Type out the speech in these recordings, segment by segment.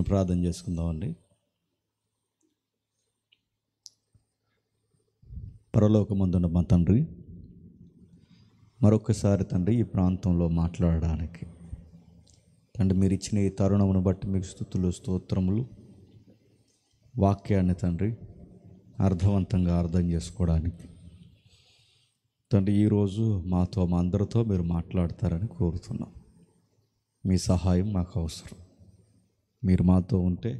చిన్న ప్రార్థన చేసుకుందామండి పరలోకమందున్న మా తండ్రి మరొకసారి తండ్రి ఈ ప్రాంతంలో మాట్లాడడానికి తండ్రి మీరు ఇచ్చిన ఈ తరుణమును బట్టి మీకు స్థుతులు స్తోత్రములు వాక్యాన్ని తండ్రి అర్థవంతంగా అర్థం చేసుకోవడానికి తండ్రి ఈరోజు మాతో మా అందరితో మీరు మాట్లాడతారని కోరుతున్నాం మీ సహాయం మాకు అవసరం మీరు మాతో ఉంటే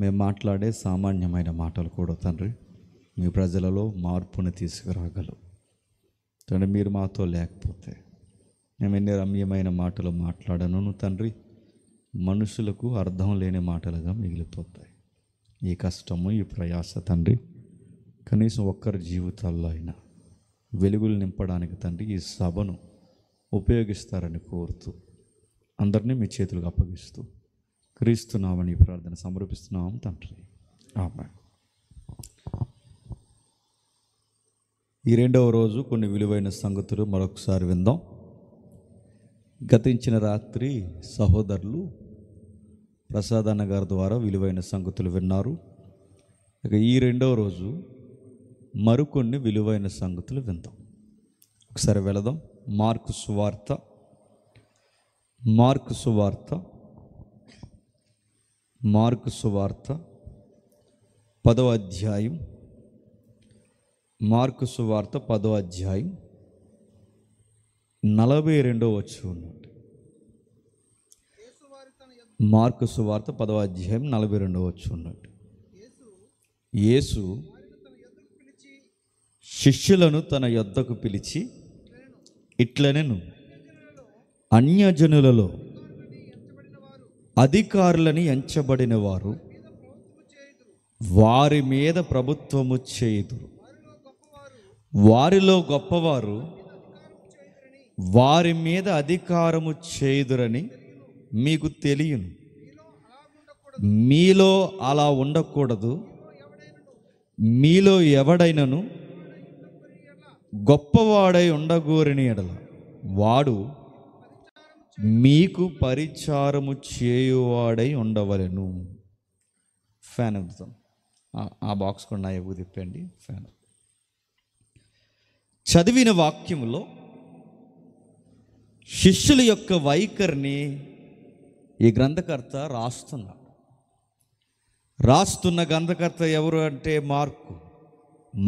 మేము మాట్లాడే సామాన్యమైన మాటలు కూడా తండ్రి మీ ప్రజలలో మార్పును తీసుకురాగలవు తండ్రి మీరు మాతో లేకపోతే మేము ఎన్ని రమ్యమైన మాటలు మాట్లాడను తండ్రి మనుషులకు అర్థం లేని మాటలుగా మిగిలిపోతాయి ఈ కష్టము ఈ ప్రయాస తండ్రి కనీసం ఒక్కరి జీవితాల్లో అయినా వెలుగులు నింపడానికి తండ్రి ఈ సభను ఉపయోగిస్తారని కోరుతూ అందరినీ మీ చేతులకు అప్పగిస్తూ క్రీస్తున్నామని ప్రార్థన సమర్పిస్తున్నాం తండ్రి ఈ రెండవ రోజు కొన్ని విలువైన సంగతులు మరొకసారి విందాం గతించిన రాత్రి సహోదరులు ప్రసాదన్న గారి ద్వారా విలువైన సంగతులు విన్నారు ఇక ఈ రెండవ రోజు మరికొన్ని విలువైన సంగతులు విందాం ఒకసారి వెళదాం మార్కు సువార్త మార్కు సువార్త మార్కు సువార్త పదవ అధ్యాయం మార్కు సువార్త పదవ అధ్యాయం నలభై రెండవ వచ్చి మార్కు సువార్త పదవ అధ్యాయం నలభై రెండవ వచ్చి యేసు శిష్యులను తన యొద్దకు పిలిచి ఇట్లనే అన్యజనులలో అధికారులని ఎంచబడిన వారు వారి మీద ప్రభుత్వము చేయదు వారిలో గొప్పవారు వారి మీద అధికారము చేయుదురని మీకు తెలియను మీలో అలా ఉండకూడదు మీలో ఎవడైనను గొప్పవాడై ఉండగోరిని ఎడల వాడు మీకు పరిచారము చేయువాడై ఉండవలను ఫ్యాన్ అవుతాం ఆ బాక్స్ కూడా నా ఎవరు తిప్పండి ఫ్యాన్ చదివిన వాక్యంలో శిష్యుల యొక్క వైఖరిని ఈ గ్రంథకర్త రాస్తున్నాడు రాస్తున్న గ్రంథకర్త ఎవరు అంటే మార్కు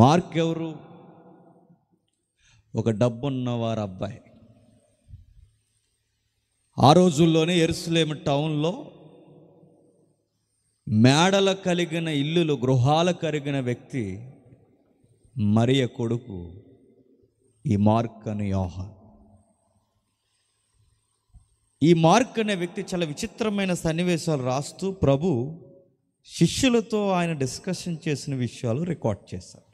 మార్క్ ఎవరు ఒక డబ్బున్నవారు అబ్బాయి ఆ రోజుల్లోనే ఎరుసలేం టౌన్లో మేడల కలిగిన ఇల్లులు గృహాలు కలిగిన వ్యక్తి మరియ కొడుకు ఈ మార్క్ అనే యోహాన్ ఈ మార్క్ అనే వ్యక్తి చాలా విచిత్రమైన సన్నివేశాలు రాస్తూ ప్రభు శిష్యులతో ఆయన డిస్కషన్ చేసిన విషయాలు రికార్డ్ చేశాడు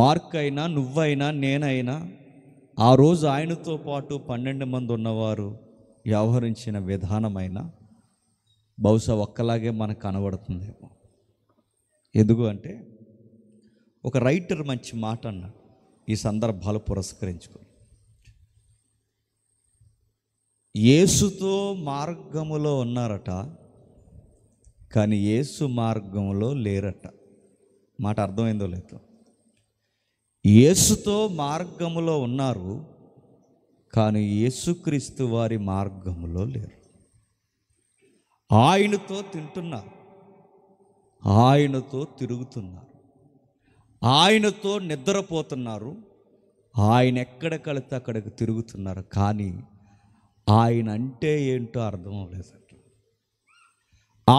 మార్క్ అయినా నువ్వైనా నేనైనా ఆ రోజు ఆయనతో పాటు పన్నెండు మంది ఉన్నవారు వ్యవహరించిన విధానమైన బహుశా ఒక్కలాగే మనకు కనబడుతుందేమో ఎందుకు అంటే ఒక రైటర్ మంచి మాట అన్నాడు ఈ సందర్భాలు పురస్కరించుకొని యేసుతో మార్గములో ఉన్నారట కానీ యేసు మార్గంలో లేరట మాట అర్థమైందో లేదో యేసుతో మార్గములో ఉన్నారు కానీ యేసుక్రీస్తు వారి మార్గములో లేరు ఆయనతో తింటున్నారు ఆయనతో తిరుగుతున్నారు ఆయనతో నిద్రపోతున్నారు ఆయన ఎక్కడ కడితే అక్కడికి తిరుగుతున్నారు కానీ ఆయన అంటే ఏంటో అర్థం అవ్వలేదు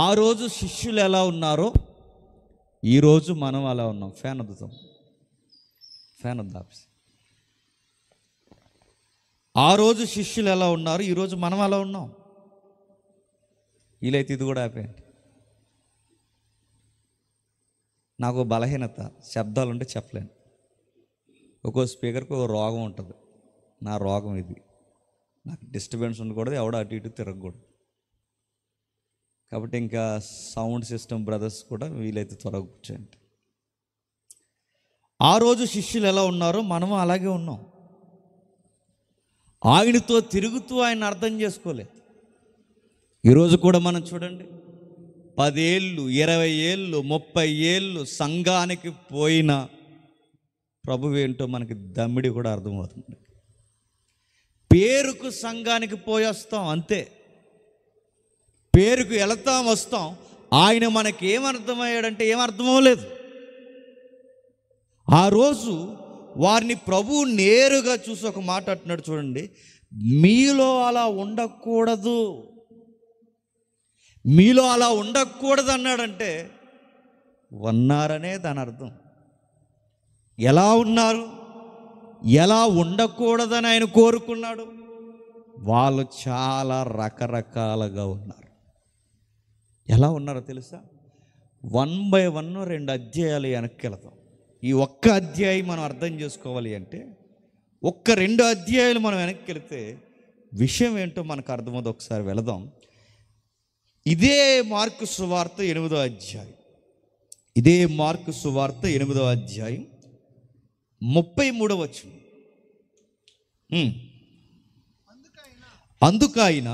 ఆ రోజు శిష్యులు ఎలా ఉన్నారో ఈరోజు మనం అలా ఉన్నాం ఫ్యాన్ అద్దుతాం ఉంది దాపిసి ఆ రోజు శిష్యులు ఎలా ఉన్నారు ఈరోజు మనం ఎలా ఉన్నాం వీలైతే ఇది కూడా ఆపేయండి నాకు బలహీనత శబ్దాలు ఉంటే చెప్పలేను ఒక్కో స్పీకర్కి ఒక రోగం ఉంటుంది నా రోగం ఇది నాకు డిస్టర్బెన్స్ ఉండకూడదు ఎవడో అటు ఇటు తిరగకూడదు కాబట్టి ఇంకా సౌండ్ సిస్టమ్ బ్రదర్స్ కూడా వీలైతే త్వరగా కూర్చోండి ఆ రోజు శిష్యులు ఎలా ఉన్నారో మనం అలాగే ఉన్నాం ఆయనతో తిరుగుతూ ఆయన అర్థం చేసుకోలే ఈరోజు కూడా మనం చూడండి పదేళ్ళు ఇరవై ఏళ్ళు ముప్పై ఏళ్ళు సంఘానికి పోయిన ప్రభు ఏంటో మనకి దమ్మిడి కూడా అర్థమవుతుంది పేరుకు సంఘానికి పోయొస్తాం అంతే పేరుకు వెళతాం వస్తాం ఆయన మనకి ఏమర్థమయ్యాడంటే ఏమర్థమవలేదు ఆ రోజు వారిని ప్రభువు నేరుగా చూసి ఒక మాట అంటున్నాడు చూడండి మీలో అలా ఉండకూడదు మీలో అలా ఉండకూడదు అన్నాడంటే ఉన్నారనే దాని అర్థం ఎలా ఉన్నారు ఎలా ఉండకూడదని ఆయన కోరుకున్నాడు వాళ్ళు చాలా రకరకాలుగా ఉన్నారు ఎలా ఉన్నారో తెలుసా వన్ బై వన్ రెండు అధ్యాయాలు వెనక్కి వెళతాం ఈ ఒక్క అధ్యాయం మనం అర్థం చేసుకోవాలి అంటే ఒక్క రెండు అధ్యాయాలు మనం వెనక్కి వెళితే విషయం ఏంటో మనకు అర్థమవుతుంది ఒకసారి వెళదాం ఇదే మార్కు సువార్త ఎనిమిదో అధ్యాయం ఇదే మార్కు సువార్త ఎనిమిదో అధ్యాయం ముప్పై మూడవ వచ్చు అందుకైన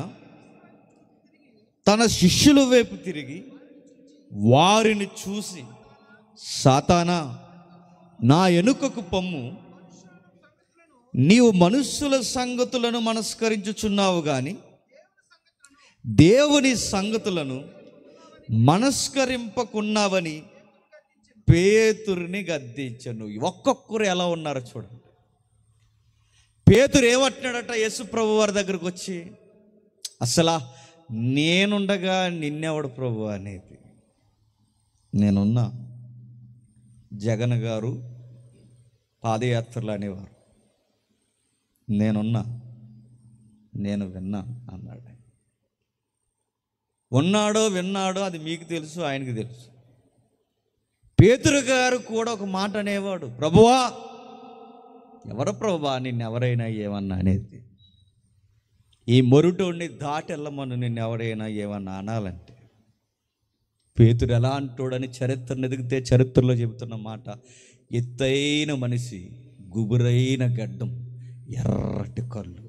తన శిష్యుల వైపు తిరిగి వారిని చూసి సాతానా నా ఎనుకకు పొమ్ము నీవు మనుష్యుల సంగతులను మనస్కరించుచున్నావు కానీ దేవుని సంగతులను మనస్కరింపకున్నావని పేతురిని గద్దించను ఒక్కొక్కరు ఎలా ఉన్నారో చూడండి పేతురు ఏమంటున్నాడట యేసు ప్రభు వారి దగ్గరకు వచ్చి అసలా నేనుండగా నిన్నెవడు ప్రభు అనేది నేనున్నా జగన్ గారు పాదయాత్రలు అనేవారు నేనున్నా నేను విన్నా అన్నాడు ఉన్నాడో విన్నాడో అది మీకు తెలుసు ఆయనకి తెలుసు పేతురు గారు కూడా ఒక మాట అనేవాడు ప్రభువా ఎవరు ప్రభువా నిన్ను ఎవరైనా ఏమన్నా అనేది ఈ మొరుటోడిని దాటెళ్ళమను నిన్ను ఎవరైనా ఏమన్నా అనాలంటే పేతుడు ఎలా అంటాడని చరిత్రను ఎదిగితే చరిత్రలో చెబుతున్న మాట ఎత్తైన మనిషి గుబురైన గడ్డం ఎర్రటి కళ్ళు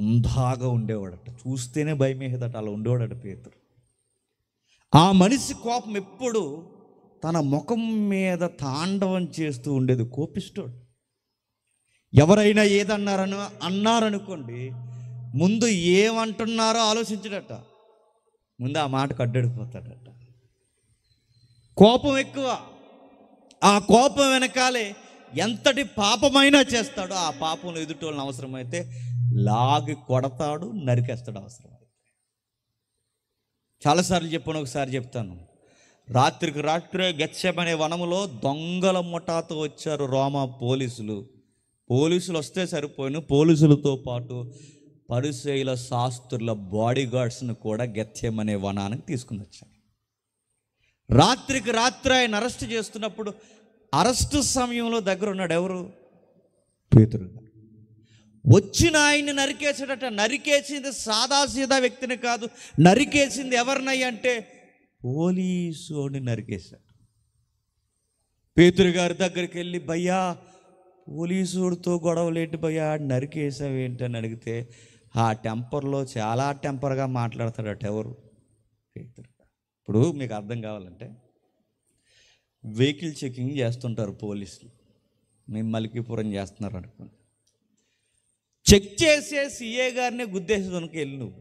ఉందాగా ఉండేవాడట చూస్తేనే భయమేదట అలా ఉండేవాడట పేతురు ఆ మనిషి కోపం ఎప్పుడు తన ముఖం మీద తాండవం చేస్తూ ఉండేది కోపిస్తాడు ఎవరైనా ఏదన్నారను అన్నారనుకోండి ముందు ఏమంటున్నారో ఆలోచించడట ముందు ఆ మాటకు అడ్డడిపోతాడట కోపం ఎక్కువ ఆ కోపం వెనకాలే ఎంతటి పాపమైనా చేస్తాడో ఆ పాపంలో ఎదుటోళ్ళని అవసరమైతే లాగి కొడతాడు నరికేస్తాడు అవసరమైతే చాలాసార్లు చెప్పాను ఒకసారి చెప్తాను రాత్రికి రాత్రే గచ్చమనే వనములో దొంగల ముఠాతో వచ్చారు రోమా పోలీసులు పోలీసులు వస్తే సరిపోయిన పోలీసులతో పాటు పరిశైల శాస్త్రుల బాడీ గార్డ్స్ను కూడా గెత్యమనే వనానికి తీసుకుని వచ్చాను రాత్రికి రాత్రి ఆయన అరెస్ట్ చేస్తున్నప్పుడు అరెస్టు సమయంలో దగ్గర ఉన్నాడు ఎవరు పేతురు వచ్చిన ఆయన్ని నరికేసాడట నరికేసింది సాదాసీదా వ్యక్తిని కాదు నరికేసింది ఎవరినై అంటే ఓలీసోని నరికేశాడు పేతురు గారి దగ్గరికి వెళ్ళి భయ్యా పోలీసుడితో గొడవలేటి భయ్యా నరికేసావేంటి అని అడిగితే ఆ టెంపర్లో చాలా టెంపర్గా మాట్లాడతాడట ఎవరు పేతురు ఇప్పుడు మీకు అర్థం కావాలంటే వెహికల్ చెకింగ్ చేస్తుంటారు పోలీసులు మేము మలికిపురం చేస్తున్నారు అనుకోండి చెక్ చేసే సీఏ గారిని గుద్దేసేదానికి వెళ్ళి నువ్వు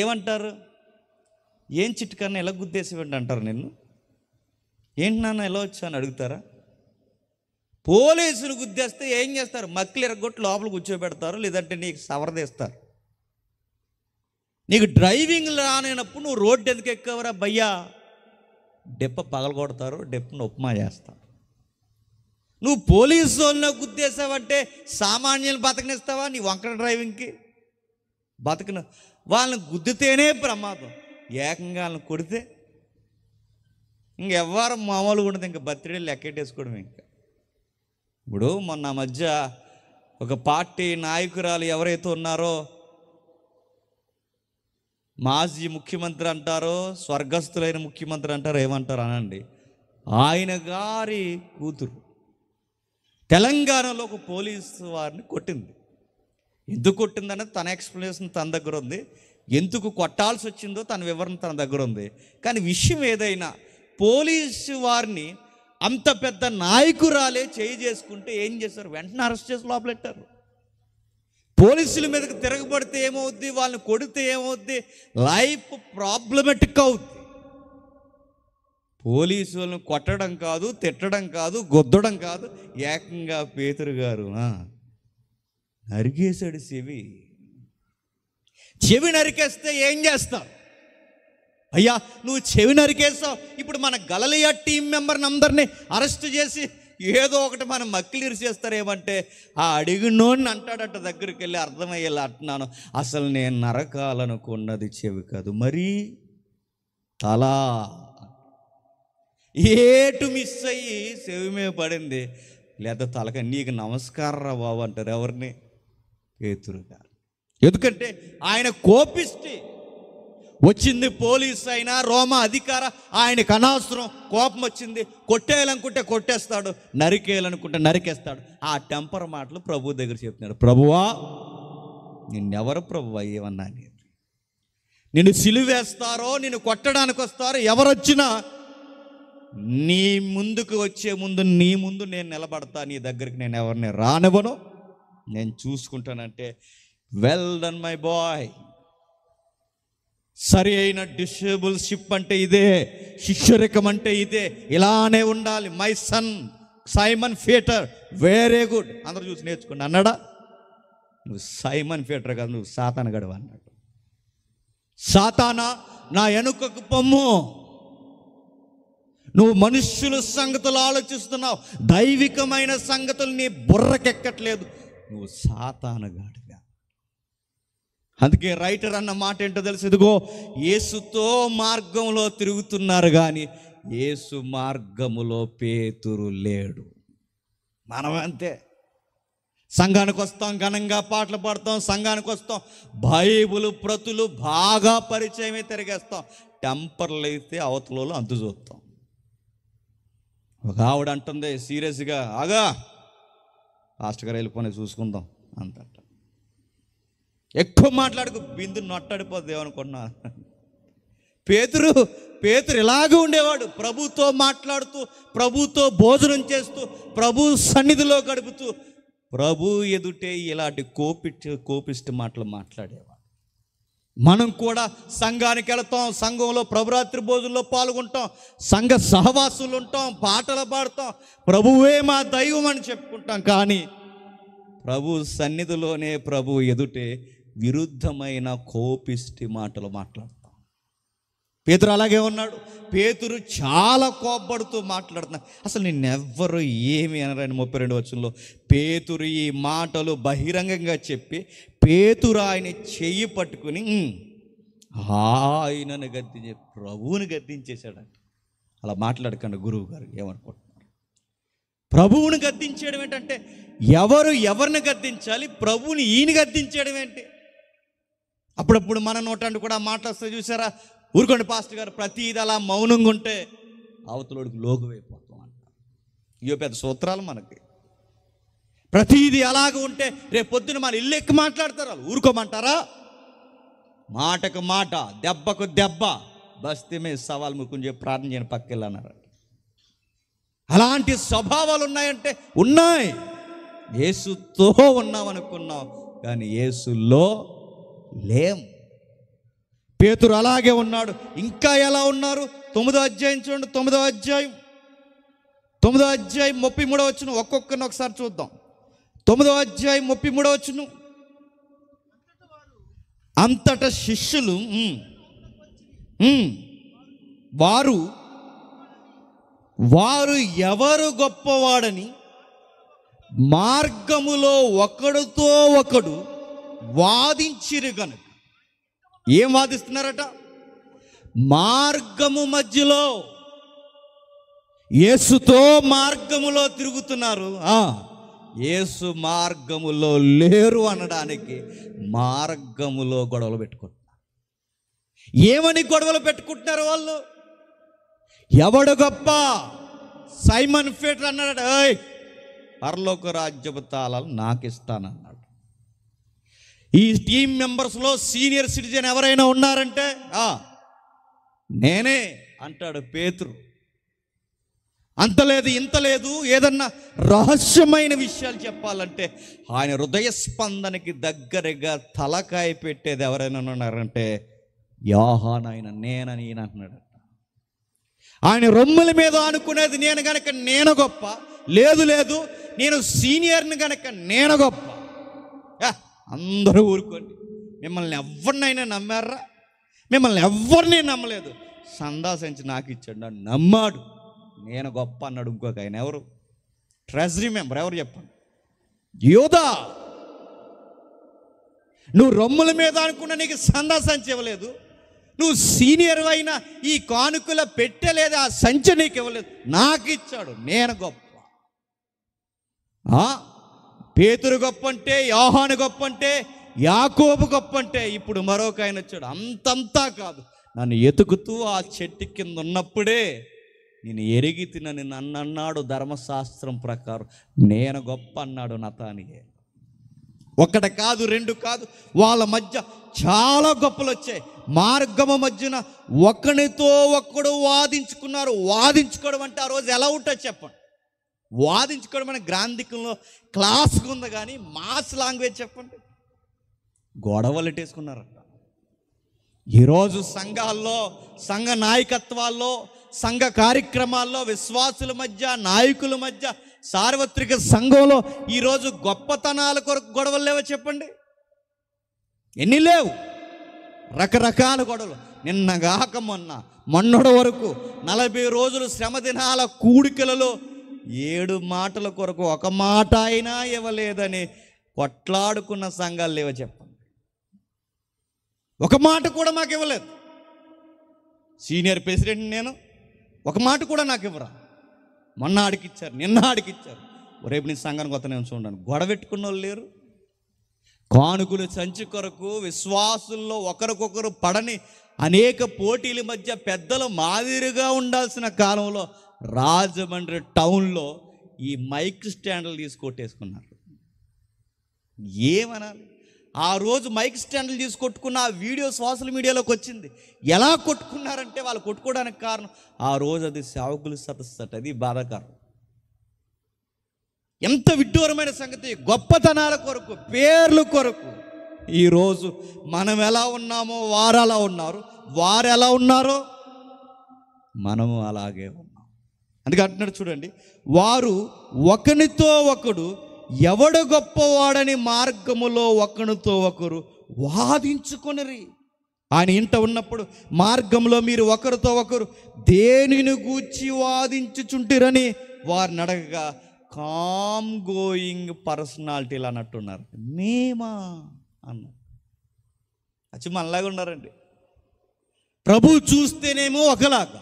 ఏమంటారు ఏం చిట్కన్నా ఎలా గుద్దేసేవండి అంటారు నిన్ను ఏంటి నాన్న ఎలా వచ్చా అని అడుగుతారా పోలీసులు గుద్దేస్తే ఏం చేస్తారు మక్కులు ఎరగొట్టు లోపల కూర్చోబెడతారు లేదంటే నీకు సవరదేస్తారు నీకు డ్రైవింగ్ రానప్పుడు నువ్వు రోడ్డు ఎందుకు ఎక్కవరా భయ్యా డెప్ప పగలగొడతారు డెప్పను ఉప్మా చేస్తారు నువ్వు పోలీసు వాళ్ళని గుద్దేసావంటే సామాన్యులు బతకనిస్తావా నీ వంకర డ్రైవింగ్కి బతకను వాళ్ళని గుద్దితేనే ప్రమాదం ఏకంగా వాళ్ళని కొడితే ఇంకెవ్వరు మామూలుగా ఉండదు ఇంకా బర్త్డే లెక్కెట్టేసుకోవడం ఇంకా ఇప్పుడు మొన్న మధ్య ఒక పార్టీ నాయకురాలు ఎవరైతే ఉన్నారో మాజీ ముఖ్యమంత్రి అంటారో స్వర్గస్థులైన ముఖ్యమంత్రి అంటారో ఏమంటారు అనండి ఆయన గారి కూతురు తెలంగాణలో ఒక పోలీసు వారిని కొట్టింది ఎందుకు కొట్టిందనేది తన ఎక్స్ప్లెనేషన్ తన దగ్గర ఉంది ఎందుకు కొట్టాల్సి వచ్చిందో తన వివరణ తన దగ్గర ఉంది కానీ విషయం ఏదైనా పోలీసు వారిని అంత పెద్ద నాయకురాలే చేయి చేసుకుంటే ఏం చేశారు వెంటనే అరెస్ట్ చేసి లోపలెట్టారు పోలీసుల మీదకి తిరగబడితే ఏమవుద్ది వాళ్ళని కొడితే ఏమవుద్ది లైఫ్ ప్రాబ్లమెటిక్ అవుద్ది పోలీసు వాళ్ళని కొట్టడం కాదు తిట్టడం కాదు గొద్దడం కాదు ఏకంగా పేతురు గారు నరికేశాడు చెవి చెవి నరికేస్తే ఏం చేస్తావు అయ్యా నువ్వు చెవి నరికేస్తావు ఇప్పుడు మన గలలియా టీం మెంబర్ని అందరినీ అరెస్ట్ చేసి ఏదో ఒకటి మనం మక్కిలిరి చేస్తారేమంటే ఆ అడిగినోని అంటాడట దగ్గరికి వెళ్ళి అర్థమయ్యేలా అంటున్నాను అసలు నేను నరకాలనుకున్నది చెవి కాదు మరీ తలా ఏటు మిస్ అయ్యి చెవిమే పడింది లేదా తలక నీకు నమస్కారం రా బాబు అంటారు ఎవరిని కేతురు గారు ఎందుకంటే ఆయన కోపిస్తే వచ్చింది పోలీస్ అయినా రోమ అధికార ఆయనకు అనవసరం కోపం వచ్చింది కొట్టేయాలనుకుంటే కొట్టేస్తాడు నరికేయాలనుకుంటే నరికేస్తాడు ఆ టెంపర్ మాటలు ప్రభు దగ్గర చెప్తున్నాడు ప్రభువా నిన్నెవరు ప్రభువా ఏమన్నా నిన్ను సిలువేస్తారో నిన్ను కొట్టడానికి వస్తారో ఎవరొచ్చినా నీ ముందుకు వచ్చే ముందు నీ ముందు నేను నిలబడతా నీ దగ్గరికి నేను ఎవరిని రానివ్వను నేను చూసుకుంటానంటే వెల్ డన్ మై బాయ్ సరి అయిన డిసేబుల్షిప్ అంటే ఇదే శిష్యురికం అంటే ఇదే ఇలానే ఉండాలి మై సన్ సైమన్ ఫియేటర్ వెరీ గుడ్ అందరూ చూసి నేర్చుకోండి అన్నాడా నువ్వు సైమన్ ఫియేటర్ కాదు నువ్వు సాతాన గడవ అన్నాడు సాతానా నా వెనుకకు పొమ్ము నువ్వు మనుష్యుల సంగతులు ఆలోచిస్తున్నావు దైవికమైన సంగతులు నీ బుర్రకెక్కట్లేదు నువ్వు గాడు అందుకే రైటర్ అన్న మాట ఏంటో తెలుసు ఇదిగో యేసుతో మార్గంలో తిరుగుతున్నారు కానీ యేసు మార్గములో పేతురు లేడు మనం అంతే సంఘానికి వస్తాం ఘనంగా పాటలు పాడతాం సంఘానికి వస్తాం బైబుల్ ప్రతులు బాగా పరిచయమే తిరిగేస్తాం టెంపర్లు అయితే అవతలలో అంతు చూస్తాం ఒక ఆవిడ అంటుంది సీరియస్గా ఆగా ఫాస్ట్గా వెళ్ళిపోయి చూసుకుందాం అంతట ఎక్కువ మాట్లాడుకు బిందు నొట్టడిపోద్ది అనుకున్నా పేతురు పేతురు ఇలాగే ఉండేవాడు ప్రభుతో మాట్లాడుతూ ప్రభుతో భోజనం చేస్తూ ప్రభు సన్నిధిలో గడుపుతూ ప్రభు ఎదుటే ఇలాంటి కోపిష్ట కోపిష్ట మాటలు మాట్లాడేవాడు మనం కూడా సంఘానికి వెళతాం సంఘంలో ప్రభురాత్రి భోజనంలో పాల్గొంటాం సంఘ సహవాసులు ఉంటాం పాటలు పాడతాం ప్రభువే మా దైవం అని చెప్పుకుంటాం కానీ ప్రభు సన్నిధిలోనే ప్రభు ఎదుటే విరుద్ధమైన కోపిష్టి మాటలు మాట్లాడతాం పేతురు అలాగే ఉన్నాడు పేతురు చాలా కోపడుతూ మాట్లాడుతున్నాడు అసలు నిన్నెవ్వరు ఏమి అనరాని ముప్పై రెండు వచ్చంలో పేతురు ఈ మాటలు బహిరంగంగా చెప్పి పేతురు ఆయన చెయ్యి పట్టుకుని ఆయనను గద్దించే ప్రభువుని గద్దించేశాడంట అలా మాట్లాడకండి గురువు గారు ఏమనుకుంటున్నారు ప్రభువుని గద్దించేయడం ఏంటంటే ఎవరు ఎవరిని గద్దించాలి ప్రభువుని ఈయన గద్దించేయడం ఏంటి అప్పుడప్పుడు మన నోటండి కూడా మాట్లాడుతూ చూసారా ఊరుకోండి పాస్టర్ గారు ప్రతిది అలా మౌనంగా ఉంటే అవతలోడికి లోకువైపోతాం అంట ఇవో పెద్ద సూత్రాలు మనకి ప్రతిదీ అలాగ ఉంటే రేపు పొద్దున మన ఇల్లు ఎక్కి మాట్లాడతారు వాళ్ళు ఊరుకోమంటారా మాటకు మాట దెబ్బకు దెబ్బ బస్తీమే సవాల్ ముకుంజే ప్రార్థన చేయని పక్కెళ్ళన్నారు అలాంటి స్వభావాలు ఉన్నాయంటే ఉన్నాయి ఏసుతో ఉన్నామనుకున్నాం కానీ ఏసులో లేం పేతురు అలాగే ఉన్నాడు ఇంకా ఎలా ఉన్నారు తొమ్మిదో అధ్యాయం చూడండి తొమ్మిదో అధ్యాయం తొమ్మిదో అధ్యాయం ముప్పై మూడో వచ్చును ఒక్కొక్కరిని ఒకసారి చూద్దాం తొమ్మిదో అధ్యాయం ముప్పై మూడో అంతట శిష్యులు వారు వారు ఎవరు గొప్పవాడని మార్గములో ఒకడుతో ఒకడు వాదించిరు గనుక ఏం వాదిస్తున్నారట మార్గము మధ్యలో యేసుతో మార్గములో తిరుగుతున్నారు యేసు మార్గములో లేరు అనడానికి మార్గములో గొడవలు పెట్టుకుంటున్నారు ఏమని గొడవలు పెట్టుకుంటున్నారు వాళ్ళు ఎవడు గొప్ప సైమన్ ఫీటర్ అన్నాడు ఏయ్ పరలోక రాజ్యపు తాళాలు నాకు ఇస్తానన్నాడు ఈ టీం మెంబర్స్లో సీనియర్ సిటిజన్ ఎవరైనా ఉన్నారంటే నేనే అంటాడు పేతురు అంత లేదు ఇంత లేదు ఏదన్నా రహస్యమైన విషయాలు చెప్పాలంటే ఆయన హృదయ స్పందనకి దగ్గరగా తలకాయ పెట్టేది ఎవరైనా ఉన్నారంటే యాహాన్ ఆయన నేనని ఈయన అంటున్నాడు ఆయన రొమ్ముల మీద అనుకునేది నేను గనక నేను గొప్ప లేదు లేదు నేను సీనియర్ని గనక నేను గొప్ప అందరూ ఊరుకోండి మిమ్మల్ని ఎవరినైనా నమ్మారా మిమ్మల్ని ఎవరిని నమ్మలేదు సందాసించి నాకు ఇచ్చాడు నన్ను నమ్మాడు నేను గొప్ప అన్నాడు ఇంకొక ఆయన ఎవరు ట్రెజరీ మెంబర్ ఎవరు చెప్పండి యోధా నువ్వు రొమ్ముల మీద అనుకున్న నీకు సందా సంచి ఇవ్వలేదు నువ్వు సీనియర్ అయినా ఈ కానుకల పెట్టలేదు ఆ సంచి నీకు ఇవ్వలేదు నాకు ఇచ్చాడు నేను గొప్ప పేతురు గొప్ప అంటే యోహాను గొప్ప అంటే యాకోబు గొప్ప అంటే ఇప్పుడు మరొక ఆయన వచ్చాడు అంతంతా కాదు నన్ను ఎతుకుతూ ఆ చెట్టు కింద ఉన్నప్పుడే నేను ఎరిగి తినని నన్ను అన్నాడు ధర్మశాస్త్రం ప్రకారం నేను గొప్ప అన్నాడు నతానియే ఒకటి కాదు రెండు కాదు వాళ్ళ మధ్య చాలా గొప్పలు వచ్చాయి మార్గము మధ్యన ఒకనితో ఒక్కడు వాదించుకున్నారు వాదించుకోవడం అంటే ఆ రోజు ఎలా ఉంటుంది చెప్పండి వాదించుకోవడం మన గ్రాంధికంలో క్లాస్గా ఉంది కానీ మాస్ లాంగ్వేజ్ చెప్పండి గొడవలెట్టేసుకున్నారంట ఈరోజు సంఘాల్లో సంఘ నాయకత్వాల్లో సంఘ కార్యక్రమాల్లో విశ్వాసుల మధ్య నాయకుల మధ్య సార్వత్రిక సంఘంలో ఈరోజు గొప్పతనాల కొరకు గొడవలు లేవో చెప్పండి ఎన్ని లేవు రకరకాల గొడవలు నిన్నగాక మొన్న మొన్నటి వరకు నలభై రోజులు శ్రమ దినాల కూడికలలో ఏడు మాటల కొరకు ఒక మాట అయినా ఇవ్వలేదని కొట్లాడుకున్న సంఘాలు లేవో చెప్పండి ఒక మాట కూడా మాకు ఇవ్వలేదు సీనియర్ ప్రెసిడెంట్ నేను ఒక మాట కూడా నాకు ఇవ్వరా మొన్న ఆడికిచ్చారు నిన్న ఆడికిచ్చారు రేపు నీ సంఘానికి నేను చూడండి గొడవెట్టుకున్న వాళ్ళు లేరు కానుకలు సంచి కొరకు విశ్వాసుల్లో ఒకరికొకరు పడని అనేక పోటీల మధ్య పెద్దలు మాదిరిగా ఉండాల్సిన కాలంలో రాజమండ్రి టౌన్లో ఈ మైక్ స్టాండ్లు తీసుకొట్టేసుకున్నారు ఏమనాలి ఆ రోజు మైక్ స్టాండ్లు తీసుకొట్టుకున్న ఆ వీడియో సోషల్ మీడియాలోకి వచ్చింది ఎలా కొట్టుకున్నారంటే వాళ్ళు కొట్టుకోవడానికి కారణం ఆ రోజు అది సేవకులు సదస్సు అది బాధాకరం ఎంత విడ్డూరమైన సంగతి గొప్పతనాల కొరకు పేర్లు కొరకు ఈరోజు మనం ఎలా ఉన్నామో వారు అలా ఉన్నారు వారు ఎలా ఉన్నారో మనము అలాగే ఉన్నాం అందుకే అంటున్నాడు చూడండి వారు ఒకనితో ఒకడు ఎవడు గొప్పవాడని మార్గములో ఒకనితో ఒకరు వాదించుకొనరి ఆయన ఇంట ఉన్నప్పుడు మార్గంలో మీరు ఒకరితో ఒకరు దేనిని గూర్చి వాదించుచుంటిరని వారిని అడగగా కామ్ గోయింగ్ పర్సనాలిటీలు అన్నట్టున్నారు మేమా అన్నారు అచ్చి మనలాగా ఉన్నారండి ప్రభు చూస్తేనేమో ఒకలాగా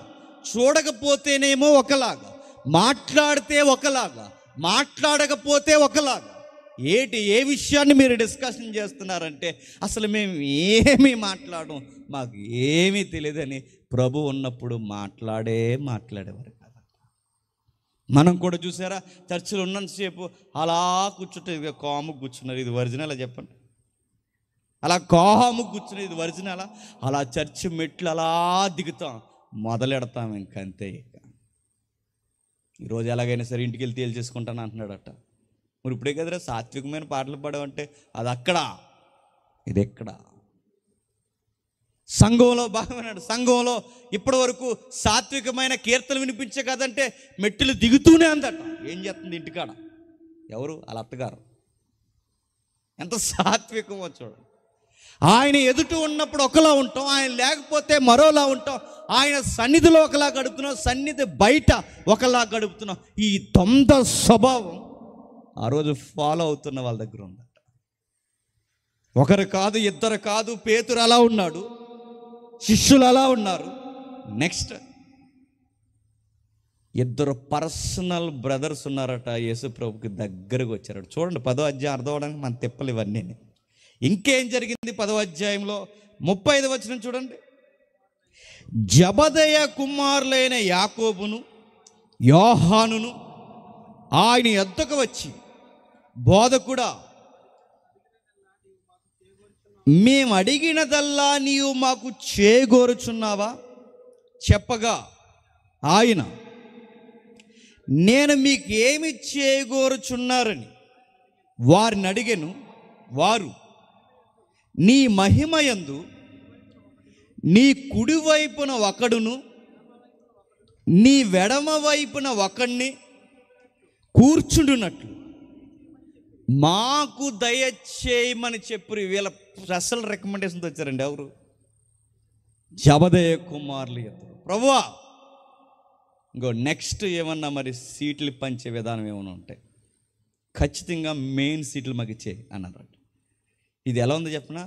చూడకపోతేనేమో ఒకలాగా మాట్లాడితే ఒకలాగా మాట్లాడకపోతే ఒకలాగా ఏటి ఏ విషయాన్ని మీరు డిస్కషన్ చేస్తున్నారంటే అసలు మేము ఏమీ మాట్లాడడం మాకు ఏమీ తెలియదని ప్రభు ఉన్నప్పుడు మాట్లాడే మాట్లాడేవారు కదా మనం కూడా చూసారా చర్చిలో ఉన్నంతసేపు అలా కూర్చుంటే కాము కూర్చున్నారు ఇది ఒరిజినల్ చెప్పండి అలా కాము కూర్చుని ఇది ఒరిజినలా అలా చర్చి మెట్లు అలా దిగుతాం మొదలెడతాం ఇంకంతే ఇక ఈరోజు ఎలాగైనా సరే ఇంటికి వెళ్ళి తేల్చేసుకుంటాను అంటున్నాడట మరి ఇప్పుడే కదరా సాత్వికమైన పాటలు పాడమంటే అది అక్కడ ఇది ఎక్కడ సంఘంలో బాగున్నాడు సంఘంలో ఇప్పటి వరకు సాత్వికమైన కీర్తలు వినిపించే కదంటే మెట్టులు దిగుతూనే అందట ఏం చేస్తుంది ఇంటికాడ ఎవరు వాళ్ళ అత్తగారు ఎంత సాత్వికమో చూడండి ఆయన ఎదుట ఉన్నప్పుడు ఒకలా ఉంటాం ఆయన లేకపోతే మరోలా ఉంటాం ఆయన సన్నిధిలో ఒకలా గడుపుతున్నాం సన్నిధి బయట ఒకలా గడుపుతున్నాం ఈ దొంద స్వభావం ఆ రోజు ఫాలో అవుతున్న వాళ్ళ దగ్గర ఉందట ఒకరు కాదు ఇద్దరు కాదు పేతురు అలా ఉన్నాడు శిష్యులు అలా ఉన్నారు నెక్స్ట్ ఇద్దరు పర్సనల్ బ్రదర్స్ ఉన్నారట యేసుప్రభుకి దగ్గరకు వచ్చారట చూడండి పదో అధ్యాయం అర్థం అవడానికి మన తిప్పలు ఇవన్నీ ఇంకేం జరిగింది పదవ అధ్యాయంలో ముప్పై ఐదు వచ్చిన చూడండి జబదయ కుమారులైన యాకోబును యోహానును ఆయన ఎద్దకు వచ్చి బోధకుడా మేము అడిగినదల్లా నీవు మాకు చేకూరుచున్నావా చెప్పగా ఆయన నేను మీకు ఏమి వారిని అడిగాను వారు నీ మహిమయందు నీ కుడివైపున ఒకడును నీ వెడమ వైపున ఒకడిని కూర్చుండునట్లు మాకు దయచేయమని చెప్పి వీళ్ళ స్పెషల్ రికమెండేషన్ వచ్చారండి ఎవరు జబదయ కుమార్లు ఇద్దరు ప్రభువా ఇంకో నెక్స్ట్ ఏమన్నా మరి సీట్లు పంచే విధానం ఏమైనా ఉంటాయి ఖచ్చితంగా మెయిన్ సీట్లు మాకు ఇచ్చే అన్నారు ఇది ఎలా ఉంది చెప్పనా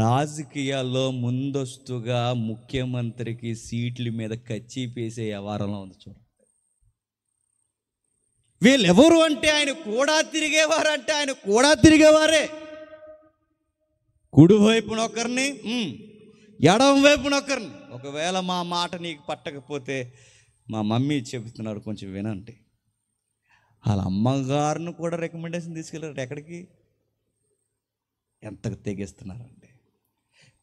రాజకీయాల్లో ముందస్తుగా ముఖ్యమంత్రికి సీట్ల మీద కచ్చి పేసే వ్యవహారంలో ఉంది చూడండి వీళ్ళెవరు అంటే ఆయన కూడా తిరిగేవారంటే ఆయన కూడా తిరిగేవారే కుడి వైపున ఒకరిని ఎడం వైపున ఒకరిని ఒకవేళ మా మాట నీకు పట్టకపోతే మా మమ్మీ చెబుతున్నారు కొంచెం వినండి వాళ్ళ అమ్మగారిని కూడా రికమెండేషన్ తీసుకెళ్ళారు ఎక్కడికి ఎంతకు తెగేస్తున్నారండి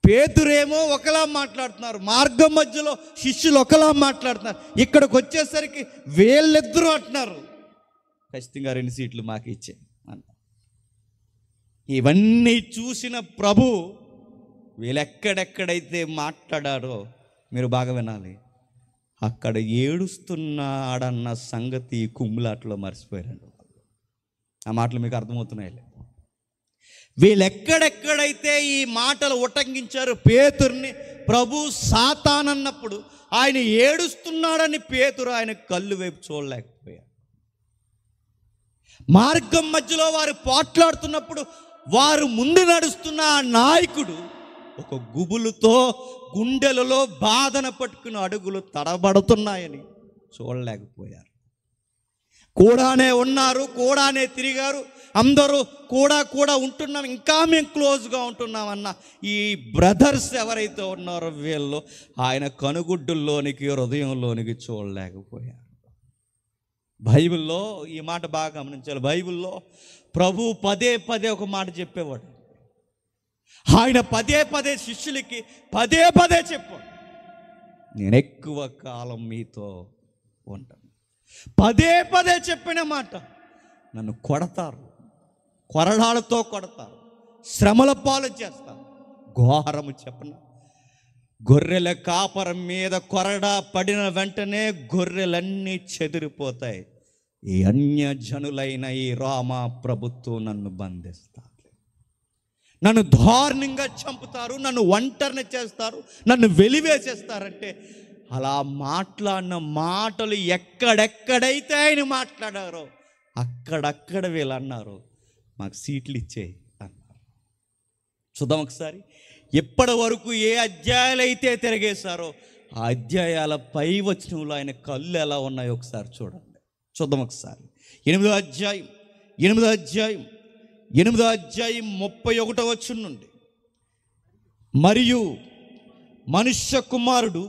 పేతురేమో ఒకలా మాట్లాడుతున్నారు మార్గం మధ్యలో శిష్యులు ఒకలా మాట్లాడుతున్నారు ఇక్కడికి వచ్చేసరికి వేళ్ళిద్దరూ అంటున్నారు ఖచ్చితంగా రెండు సీట్లు మాకు ఇచ్చే ఇవన్నీ చూసిన ప్రభు వీళ్ళెక్కడెక్కడైతే మాట్లాడారో మీరు బాగా వినాలి అక్కడ ఏడుస్తున్నాడన్న సంగతి కుమ్ములాట్లో మర్చిపోయారండి ఆ మాటలు మీకు అర్థమవుతున్నాయిలే వీళ్ళెక్కడెక్కడైతే ఈ మాటలు ఉటంకించారు పేతుర్ని ప్రభు సాతానన్నప్పుడు ఆయన ఏడుస్తున్నాడని పేతురు ఆయన కళ్ళు వైపు చూడలేకపోయారు మార్గం మధ్యలో వారు పోట్లాడుతున్నప్పుడు వారు ముందు నడుస్తున్న ఆ నాయకుడు ఒక గుబులుతో గుండెలలో బాధన పట్టుకుని అడుగులు తడబడుతున్నాయని చూడలేకపోయారు కూడానే ఉన్నారు కూడానే తిరిగారు అందరూ కూడా కూడా ఉంటున్నాం ఇంకా మేము క్లోజ్గా ఉంటున్నామన్న ఈ బ్రదర్స్ ఎవరైతే ఉన్నారో వీళ్ళు ఆయన కనుగుడ్డుల్లోనికి హృదయంలోనికి చూడలేకపోయారు బైబిల్లో ఈ మాట బాగా గమనించాలి బైబిల్లో ప్రభు పదే పదే ఒక మాట చెప్పేవాడు ఆయన పదే పదే శిష్యులకి పదే పదే చెప్పు నేను ఎక్కువ కాలం మీతో ఉంటాను పదే పదే చెప్పిన మాట నన్ను కొడతారు కొరడాలతో కొడతారు శ్రమల పాలు చేస్తారు ఘోరము చెప్పన గొర్రెల కాపరం మీద కొరడా పడిన వెంటనే గొర్రెలన్నీ చెదిరిపోతాయి ఈ అన్యజనులైన ఈ రామ ప్రభుత్వం నన్ను బంధిస్తారు నన్ను దారుణంగా చంపుతారు నన్ను ఒంటరిని చేస్తారు నన్ను వెలివేసేస్తారంటే అలా మాట్లాడిన మాటలు ఎక్కడెక్కడైతే ఆయన మాట్లాడారో అక్కడక్కడ వీళ్ళు అన్నారు మాకు సీట్లు ఇచ్చేయి అన్నారు చూద్దాం ఒకసారి ఎప్పటి వరకు ఏ అయితే తిరిగేశారో ఆ అధ్యాయాల పై వచ్చినప్పుడు ఆయన కళ్ళు ఎలా ఉన్నాయో ఒకసారి చూడండి చూద్దాం ఒకసారి ఎనిమిదో అధ్యాయం ఎనిమిదో అధ్యాయం ఎనిమిదో అధ్యాయం ముప్పై ఒకటో వచ్చిన నుండి మరియు మనుష్య కుమారుడు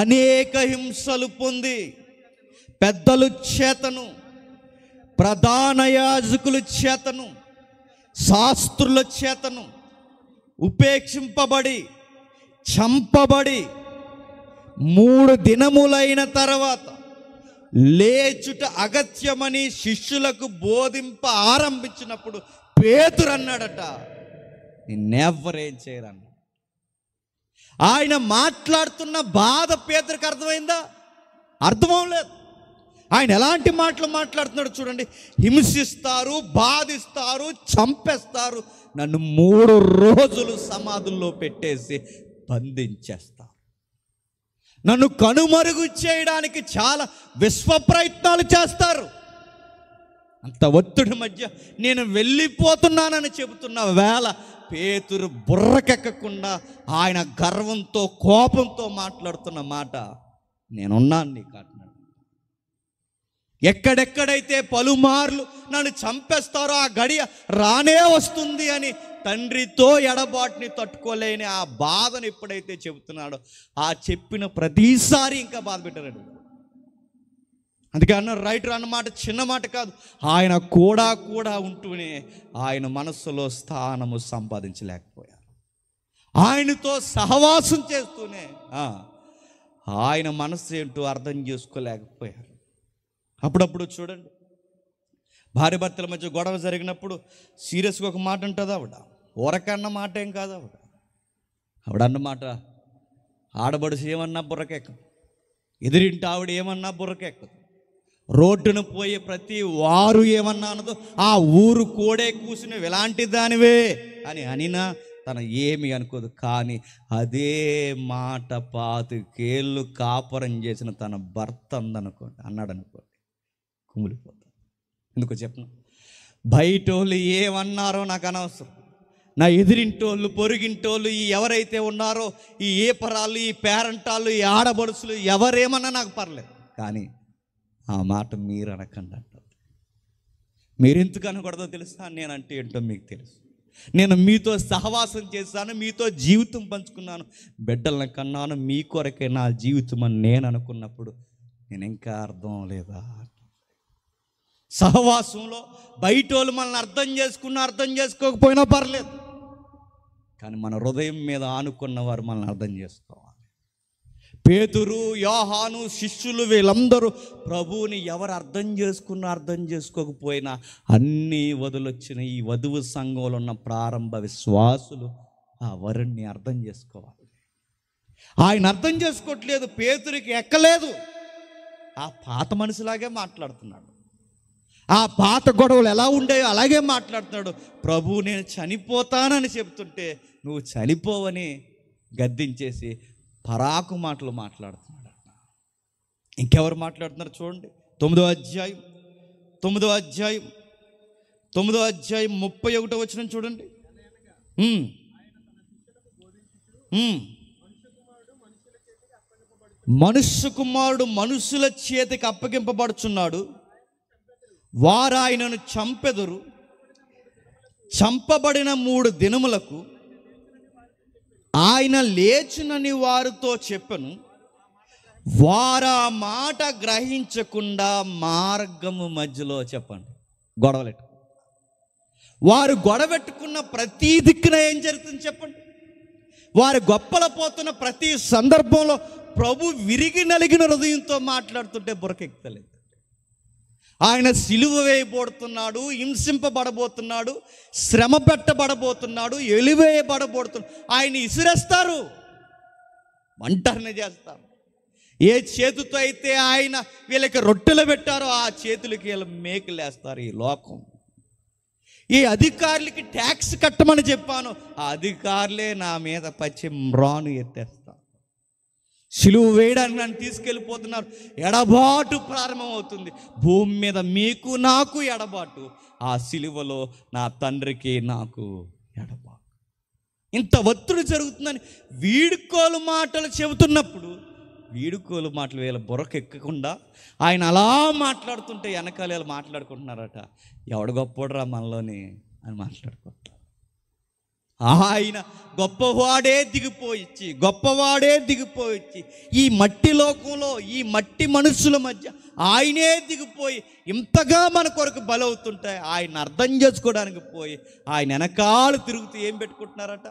అనేక హింసలు పొంది పెద్దలు చేతను ప్రధాన యాజకుల చేతను శాస్త్రుల చేతను ఉపేక్షింపబడి చంపబడి మూడు దినములైన తర్వాత లేచుట అగత్యమని శిష్యులకు బోధింప ఆరంభించినప్పుడు పేతురు అన్నాడట చేయరా చేయరన్న ఆయన మాట్లాడుతున్న బాధ పేతురికి అర్థమైందా అర్థమవలేదు ఆయన ఎలాంటి మాటలు మాట్లాడుతున్నాడు చూడండి హింసిస్తారు బాధిస్తారు చంపేస్తారు నన్ను మూడు రోజులు సమాధుల్లో పెట్టేసి బంధించేస్తారు నన్ను కనుమరుగు చేయడానికి చాలా విశ్వ ప్రయత్నాలు చేస్తారు అంత ఒత్తిడి మధ్య నేను వెళ్ళిపోతున్నానని చెబుతున్న వేళ పేతురు బుర్రకెక్కకుండా ఆయన గర్వంతో కోపంతో మాట్లాడుతున్న మాట నేనున్నాను నీకు ఎక్కడెక్కడైతే పలుమార్లు నన్ను చంపేస్తారో ఆ గడియ రానే వస్తుంది అని తండ్రితో ఎడబాటుని తట్టుకోలేని ఆ బాధను ఎప్పుడైతే చెబుతున్నాడో ఆ చెప్పిన ప్రతిసారి ఇంకా బాధ పెట్టారండి అందుకే అన్న రైటర్ అన్నమాట చిన్న మాట కాదు ఆయన కూడా కూడా ఉంటూనే ఆయన మనస్సులో స్థానము సంపాదించలేకపోయారు ఆయనతో సహవాసం చేస్తూనే ఆయన మనస్సు ఏంటో అర్థం చేసుకోలేకపోయారు అప్పుడప్పుడు చూడండి భార్య భర్తల మధ్య గొడవ జరిగినప్పుడు సీరియస్గా ఒక మాట ఉంటుంది ఆవిడ ఒరకన్న మాట ఏం కాదు ఆవిడ ఆవిడ అన్నమాట ఆడబడుసు ఏమన్నా బుర్రకెక్కదు ఎదిరింటి ఆవిడ ఏమన్నా బుర్రకెక్కదు రోడ్డున పోయే ప్రతి వారు ఏమన్నా అన్నదో ఆ ఊరు కోడే కూర్చుని ఎలాంటి దానివే అని అనినా తన ఏమి అనుకోదు కానీ అదే మాట పాతికేళ్ళు కాపురం చేసిన తన భర్త అందనుకోండి అన్నాడు కుమిలిపోతాను ఎందుకో చెప్పను బయటోళ్ళు ఏమన్నారో నాకు అనవసరం నా ఎదిరింటోళ్ళు పొరుగింటోళ్ళు ఈ ఎవరైతే ఉన్నారో ఈ ఏపరాలు ఈ పేరంటాలు ఈ ఆడబడుసులు ఎవరేమన్నా నాకు పర్లేదు కానీ ఆ మాట మీరు అనకండి అంటారు మీరెందుకు అనకూడదో తెలుసా నేనంటే ఏంటో మీకు తెలుసు నేను మీతో సహవాసం చేశాను మీతో జీవితం పంచుకున్నాను బిడ్డలను కన్నాను మీ కొరకే నా జీవితం అని నేను అనుకున్నప్పుడు నేను ఇంకా అర్థం లేదా సహవాసంలో బయట వాళ్ళు మనల్ని అర్థం చేసుకున్నా అర్థం చేసుకోకపోయినా పర్లేదు కానీ మన హృదయం మీద ఆనుకున్న వారు మనల్ని అర్థం చేసుకోవాలి పేతురు యోహాను శిష్యులు వీళ్ళందరూ ప్రభువుని ఎవరు అర్థం చేసుకున్నా అర్థం చేసుకోకపోయినా అన్నీ వదులొచ్చిన ఈ వధువు సంఘంలో ఉన్న ప్రారంభ విశ్వాసులు ఆ వరుణ్ణి అర్థం చేసుకోవాలి ఆయన అర్థం చేసుకోవట్లేదు పేతురికి ఎక్కలేదు ఆ పాత మనిషిలాగే మాట్లాడుతున్నాడు ఆ పాత గొడవలు ఎలా ఉండేయో అలాగే మాట్లాడుతున్నాడు ప్రభు నేను చనిపోతానని చెబుతుంటే నువ్వు చనిపోవని గద్దించేసి పరాకు మాటలు మాట్లాడుతున్నాడు ఇంకెవరు మాట్లాడుతున్నారు చూడండి తొమ్మిదో అధ్యాయం తొమ్మిదో అధ్యాయం తొమ్మిదో అధ్యాయం ముప్పై ఒకటో వచ్చిన చూడండి మనుష్య కుమారుడు మనుషుల చేతికి అప్పగింపబడుచున్నాడు వారు ఆయనను చంపెదురు చంపబడిన మూడు దినములకు ఆయన లేచునని వారితో చెప్పను వారా మాట గ్రహించకుండా మార్గము మధ్యలో చెప్పండి గొడవలెట్టు వారు గొడవెట్టుకున్న ప్రతి దిక్కున ఏం జరుగుతుంది చెప్పండి వారు గొప్పల పోతున్న ప్రతి సందర్భంలో ప్రభు విరిగి నలిగిన హృదయంతో మాట్లాడుతుంటే బురకెక్కలేదు ఆయన సిలువ వేయబోడుతున్నాడు హింసింపబడబోతున్నాడు శ్రమ పెట్టబడబోతున్నాడు ఎలివేయబడబోతున్నాడు ఆయన ఇసిరేస్తారు వంటనే చేస్తారు ఏ చేతితో అయితే ఆయన వీళ్ళకి రొట్టెలు పెట్టారో ఆ చేతులకి వీళ్ళు మేకలేస్తారు ఈ లోకం ఈ అధికారులకి ట్యాక్స్ కట్టమని చెప్పాను ఆ అధికారులే నా మీద పచ్చి మ్రాను ఎత్తేస్తారు సిలువు వేయడానికి నన్ను తీసుకెళ్ళిపోతున్నారు ఎడబాటు ప్రారంభమవుతుంది భూమి మీద మీకు నాకు ఎడబాటు ఆ సిలువలో నా తండ్రికి నాకు ఎడబాటు ఇంత ఒత్తిడి జరుగుతుందని వీడుకోలు మాటలు చెబుతున్నప్పుడు వీడుకోలు మాటలు వేళ బుర్రకు ఎక్కకుండా ఆయన అలా మాట్లాడుతుంటే వెనకాల మాట్లాడుకుంటున్నారట ఎవడు గొప్పడరా మనలోని అని మాట్లాడుకుంటారు ఆయన గొప్పవాడే దిగిపోయిచ్చి గొప్పవాడే దిగిపోయిచ్చి ఈ మట్టి లోకంలో ఈ మట్టి మనుషుల మధ్య ఆయనే దిగిపోయి ఇంతగా మన కొరకు బలవుతుంటాయి ఆయన అర్థం చేసుకోవడానికి పోయి ఆయన వెనకాలు తిరుగుతూ ఏం పెట్టుకుంటున్నారట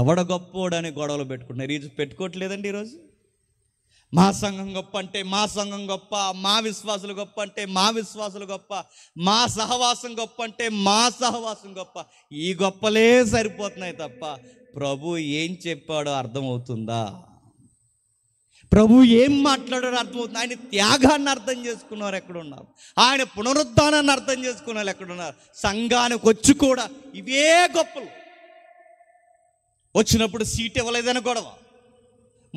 ఎవడ గొప్పవాడని గొడవలు పెట్టుకుంటున్నారు ఈరోజు పెట్టుకోవట్లేదండి ఈరోజు మా సంఘం గొప్ప అంటే మా సంఘం గొప్ప మా విశ్వాసులు గొప్ప అంటే మా విశ్వాసులు గొప్ప మా సహవాసం గొప్ప అంటే మా సహవాసం గొప్ప ఈ గొప్పలే సరిపోతున్నాయి తప్ప ప్రభు ఏం చెప్పాడో అర్థమవుతుందా ప్రభు ఏం మాట్లాడాడో అర్థమవుతుంది ఆయన త్యాగాన్ని అర్థం చేసుకున్నవారు ఎక్కడున్నారు ఆయన పునరుద్ధానాన్ని అర్థం చేసుకున్న వాళ్ళు ఎక్కడున్నారు సంఘానికి వచ్చి కూడా ఇవే గొప్పలు వచ్చినప్పుడు సీట్ ఇవ్వలేదని గొడవ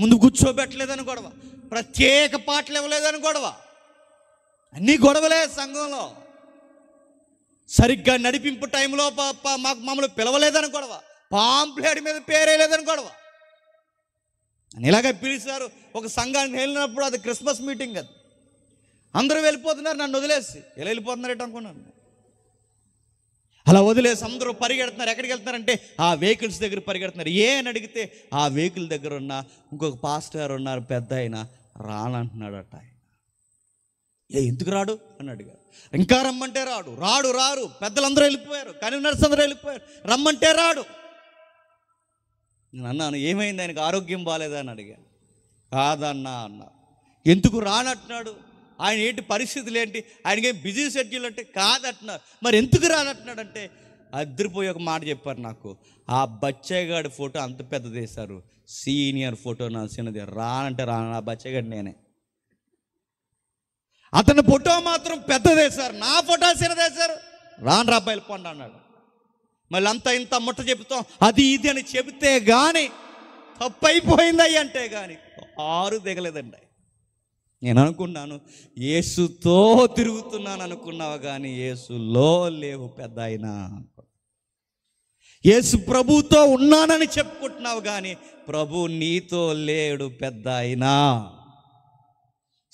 ముందు కూర్చోబెట్టలేదని గొడవ ప్రత్యేక పాటలు ఇవ్వలేదని గొడవ అన్నీ గొడవలే సంఘంలో సరిగ్గా నడిపింపు టైంలో మాకు మమ్మల్ని పిలవలేదని గొడవ పాంప్లెట్ మీద పేరేయలేదని గొడవ అని ఇలాగే పిలిచారు ఒక సంఘానికి వెళ్ళినప్పుడు అది క్రిస్మస్ మీటింగ్ అది అందరూ వెళ్ళిపోతున్నారు నన్ను వదిలేసి ఎలా వెళ్ళిపోతున్నారు ఏంటనుకున్నాను అలా వదిలేసి అందరూ పరిగెడుతున్నారు ఎక్కడికి వెళ్తున్నారంటే ఆ వెహికల్స్ దగ్గర పరిగెడుతున్నారు ఏ అని అడిగితే ఆ వెహికల్ దగ్గర ఉన్న ఇంకొక పాస్టర్ ఉన్నారు పెద్ద ఆయన రానంటున్నాడట ఆయన ఏ ఎందుకు రాడు అని అడిగారు ఇంకా రమ్మంటే రాడు రాడు రారు పెద్దలందరూ వెళ్ళిపోయారు నర్సు అందరూ వెళ్ళిపోయారు రమ్మంటే రాడు నేను అన్నాను ఏమైంది ఆయనకు ఆరోగ్యం బాగాలేదా అని అడిగాను కాదన్నా అన్నారు ఎందుకు రానట్టున్నాడు ఆయన ఏంటి పరిస్థితులు ఏంటి ఆయనకేం బిజీ షెడ్యూల్ అంటే కాదంటున్నారు మరి ఎందుకు అంటే అద్దరిపోయి ఒక మాట చెప్పారు నాకు ఆ బచ్చయ్యగాడి ఫోటో అంత పెద్ద తీశారు సీనియర్ ఫోటో నా చిన్నది రానంటే రాను నా బచ్చయ్యగాడు నేనే అతని ఫోటో మాత్రం తీశారు నా ఫోటో చిన్నదేశారు రాను రా బయలుపోండి అన్నాడు మళ్ళీ అంతా ఇంత ముట్ట చెబుతాం అది ఇది అని చెబితే కానీ తప్పైపోయిందయ్యంటే అంటే కానీ ఆరు దిగలేదండి నేను అనుకున్నాను ఏసుతో తిరుగుతున్నాను అనుకున్నావు కానీ ఏసులో లేవు పెద్ద ఆయన ఏసు ప్రభుతో ఉన్నానని చెప్పుకుంటున్నావు కానీ ప్రభు నీతో లేడు పెద్ద అయినా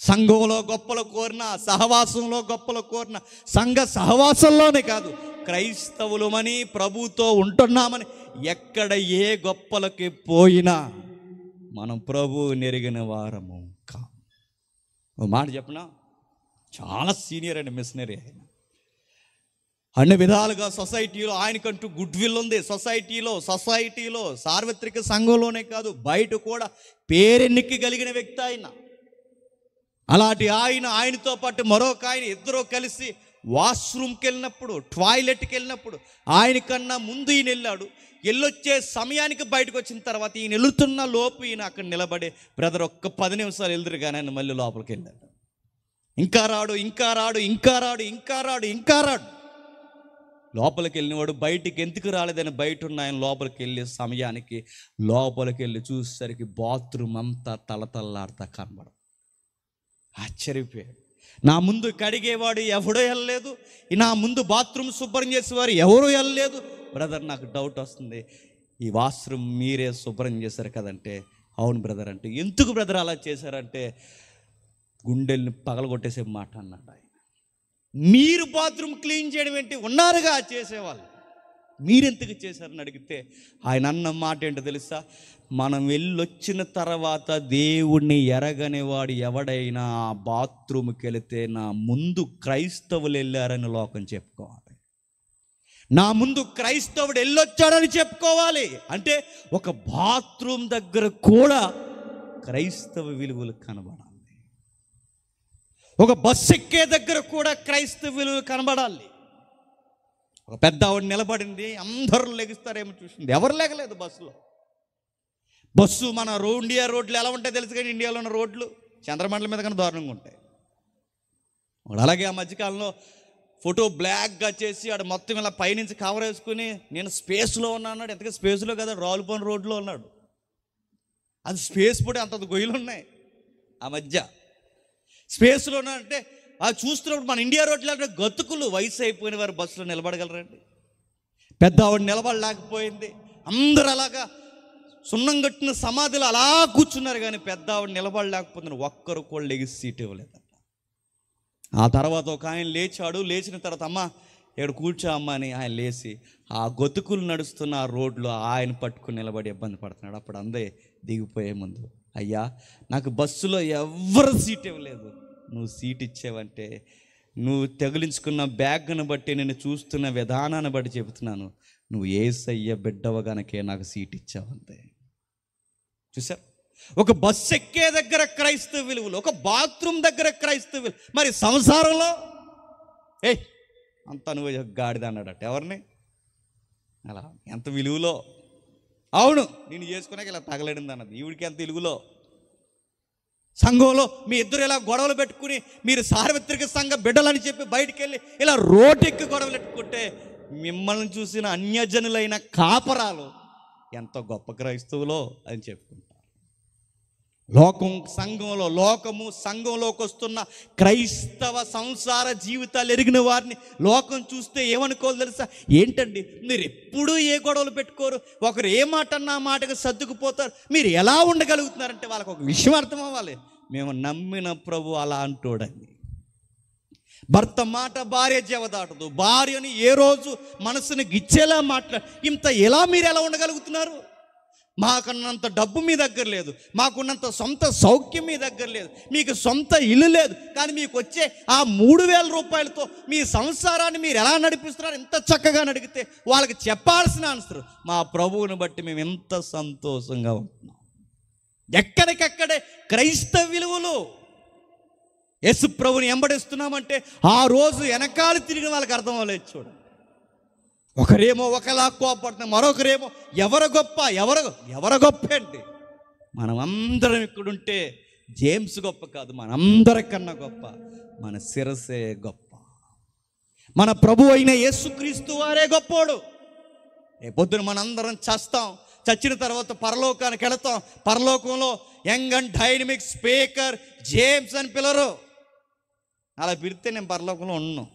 సంఘంలో గొప్పలు కోరిన సహవాసంలో గొప్పలు కోరిన సంఘ సహవాసంలోనే కాదు క్రైస్తవులమని ప్రభుతో ఉంటున్నామని ఎక్కడ ఏ గొప్పలకి పోయినా మనం ప్రభువు నెరిగిన వారము ఓ మాట చెప్పనా చాలా సీనియర్ అండి మిషనరీ ఆయన అన్ని విధాలుగా సొసైటీలో ఆయనకంటూ గుడ్ విల్ ఉంది సొసైటీలో సొసైటీలో సార్వత్రిక సంఘంలోనే కాదు బయట కూడా పేరెన్నిక్కి కలిగిన వ్యక్తి ఆయన అలాంటి ఆయన ఆయనతో పాటు మరొక ఆయన ఇద్దరు కలిసి వాష్రూమ్కి వెళ్ళినప్పుడు టాయిలెట్కి వెళ్ళినప్పుడు ఆయన కన్నా ముందు ఈయన వెళ్ళాడు ఎల్లొచ్చే సమయానికి బయటకు వచ్చిన తర్వాత ఈయన వెళుతున్న లోపు ఈయన అక్కడ నిలబడే బ్రదర్ ఒక్క పది నిమిషాలు వెళ్తురు కానీ ఆయన మళ్ళీ లోపలికి వెళ్ళాడు ఇంకా రాడు ఇంకా రాడు ఇంకా రాడు ఇంకా రాడు ఇంకా రాడు లోపలికి వెళ్ళినవాడు బయటికి ఎందుకు రాలేదని బయట ఉన్న ఆయన లోపలికి వెళ్ళే సమయానికి లోపలికి వెళ్ళి చూసేసరికి బాత్రూమ్ అంతా తలతల్లాడతా కనబడు ఆశ్చర్యపోయాడు నా ముందు కడిగేవాడు ఎవడో వెళ్ళలేదు నా ముందు బాత్రూమ్ శుభ్రం చేసేవారు ఎవరూ వెళ్ళలేదు బ్రదర్ నాకు డౌట్ వస్తుంది ఈ వాష్రూమ్ మీరే శుభ్రం చేశారు కదంటే అవును బ్రదర్ అంటే ఎందుకు బ్రదర్ అలా చేశారంటే గుండెల్ని పగలగొట్టేసే మాట అన్నాడు ఆయన మీరు బాత్రూమ్ క్లీన్ చేయడం ఏంటి ఉన్నారుగా చేసేవాళ్ళు మీరెందుకు చేశారని అడిగితే ఆయన అన్న మాట ఏంటో తెలుసా మనం వెళ్ళొచ్చిన తర్వాత దేవుణ్ణి ఎరగనివాడు ఎవడైనా ఆ బాత్రూమ్కి వెళితే నా ముందు క్రైస్తవులు వెళ్ళారని లోకం చెప్పుకోవాలి నా ముందు క్రైస్తవుడు వెళ్ళొచ్చాడని చెప్పుకోవాలి అంటే ఒక బాత్రూమ్ దగ్గర కూడా క్రైస్తవ విలువలు కనబడాలి ఒక బస్సు ఎక్కే దగ్గర కూడా క్రైస్తవ విలువలు కనబడాలి ఒక పెద్ద ఆవిడ నిలబడింది అందరూ లెగిస్తారేమో చూసింది ఎవరు లేగలేదు బస్సులో బస్సు మన రో ఇండియా రోడ్లు ఎలా ఉంటాయి తెలుసు కానీ ఇండియాలో ఉన్న రోడ్లు చంద్రమండలం మీద కానీ దారుణంగా ఉంటాయి అలాగే ఆ మధ్యకాలంలో ఫోటో బ్లాక్గా చేసి ఆడు మొత్తం ఇలా పైనుంచి కవర్ వేసుకుని నేను స్పేస్లో ఉన్నా అన్నాడు ఎంతగా స్పేస్లో కదా రాలుపోని రోడ్లో ఉన్నాడు అది స్పేస్ పొడి అంత గొయ్యలు ఉన్నాయి ఆ మధ్య స్పేస్లో ఉన్నాడంటే అది చూస్తున్నప్పుడు మన ఇండియా రోడ్లో అంటే గతుకులు వయసు అయిపోయిన వారు బస్సులో నిలబడగలరండి పెద్ద ఆవిడ నిలబడలేకపోయింది అందరు అలాగా సున్నం కట్టిన సమాధిలో అలా కూర్చున్నారు కానీ పెద్ద ఆవిడ నిలబడలేకపోతున్నారు ఒక్కరు కూడా లెగిసి సీట్ ఇవ్వలేదు ఆ తర్వాత ఒక ఆయన లేచాడు లేచిన తర్వాత అమ్మ ఇక్కడ కూర్చో అమ్మ అని ఆయన లేచి ఆ గొతుకులు నడుస్తున్న ఆ రోడ్లో ఆయన పట్టుకుని నిలబడి ఇబ్బంది పడుతున్నాడు అప్పుడు అందే దిగిపోయే ముందు అయ్యా నాకు బస్సులో ఎవరు సీట్ ఇవ్వలేదు నువ్వు సీట్ ఇచ్చావంటే నువ్వు తగిలించుకున్న బ్యాగ్ను బట్టి నేను చూస్తున్న విధానాన్ని బట్టి చెబుతున్నాను నువ్వు ఏసయ్య గనకే నాకు సీట్ ఇచ్చావంతే చూసారు ఒక బస్సు ఎక్కే దగ్గర క్రైస్తవ విలువలు ఒక బాత్రూమ్ దగ్గర క్రైస్తవ విలువ మరి సంసారంలో ఏ అంత నువ్వు గాడిద అన్నాడట ఎవరిని అలా ఎంత విలువలో అవును నేను చేసుకునే ఇలా తగలడింది అన్నది ఈవిడికి ఎంత విలువలో సంఘంలో మీ ఇద్దరు ఇలా గొడవలు పెట్టుకుని మీరు సార్వత్రిక సంఘ బిడ్డలని చెప్పి బయటికి వెళ్ళి ఇలా ఎక్కి గొడవలు పెట్టుకుంటే మిమ్మల్ని చూసిన అన్యజనులైన కాపరాలు ఎంత గొప్ప క్రైస్తవులో అని చెప్పుకుంటారు లోకం సంఘంలో లోకము సంఘంలోకి వస్తున్న క్రైస్తవ సంసార జీవితాలు ఎరిగిన వారిని లోకం చూస్తే ఏమనుకోవాలి తెలుసా ఏంటండి మీరు ఎప్పుడూ ఏ గొడవలు పెట్టుకోరు ఒకరు ఏ మాట అన్న మాటకు సర్దుకుపోతారు మీరు ఎలా ఉండగలుగుతున్నారంటే వాళ్ళకి ఒక విషయం అర్థం అవ్వాలి మేము నమ్మిన ప్రభు అలా అంటోడని భర్త మాట భార్య జవదాటదు భార్యని ఏ రోజు మనసుని గిచ్చేలా మాట్లాడు ఇంత ఎలా మీరు ఎలా ఉండగలుగుతున్నారు మాకున్నంత డబ్బు మీ దగ్గర లేదు మాకున్నంత సొంత సౌఖ్యం మీ దగ్గర లేదు మీకు సొంత ఇల్లు లేదు కానీ మీకు వచ్చే ఆ మూడు వేల రూపాయలతో మీ సంసారాన్ని మీరు ఎలా నడిపిస్తున్నారు ఇంత చక్కగా నడిగితే వాళ్ళకి చెప్పాల్సిన ఆన్సర్ మా ప్రభువుని బట్టి మేము ఎంత సంతోషంగా ఉంటున్నాం ఎక్కడికక్కడే క్రైస్తవ విలువలు యశు ప్రభుని ఎంబడిస్తున్నామంటే ఆ రోజు వెనకాల తిరిగిన వాళ్ళకి అర్థం అవ్వలేదు చూడండి ఒకరేమో ఒకలా కోపడుతున్నాం మరొకరేమో ఎవరు గొప్ప ఎవరు ఎవరు గొప్ప అండి మనమందరం ఇక్కడుంటే జేమ్స్ గొప్ప కాదు మనందరికన్నా గొప్ప మన శిరసే గొప్ప మన ప్రభు అయిన యేసుక్రీస్తు వారే గొప్పోడు రేపొద్దున మనందరం చేస్తాం చచ్చిన తర్వాత పరలోకానికి వెళతాం పరలోకంలో young and dynamic speaker James అని పిల్లరు అలా పిలిస్తే నేను పరలోకంలో ఉన్నాను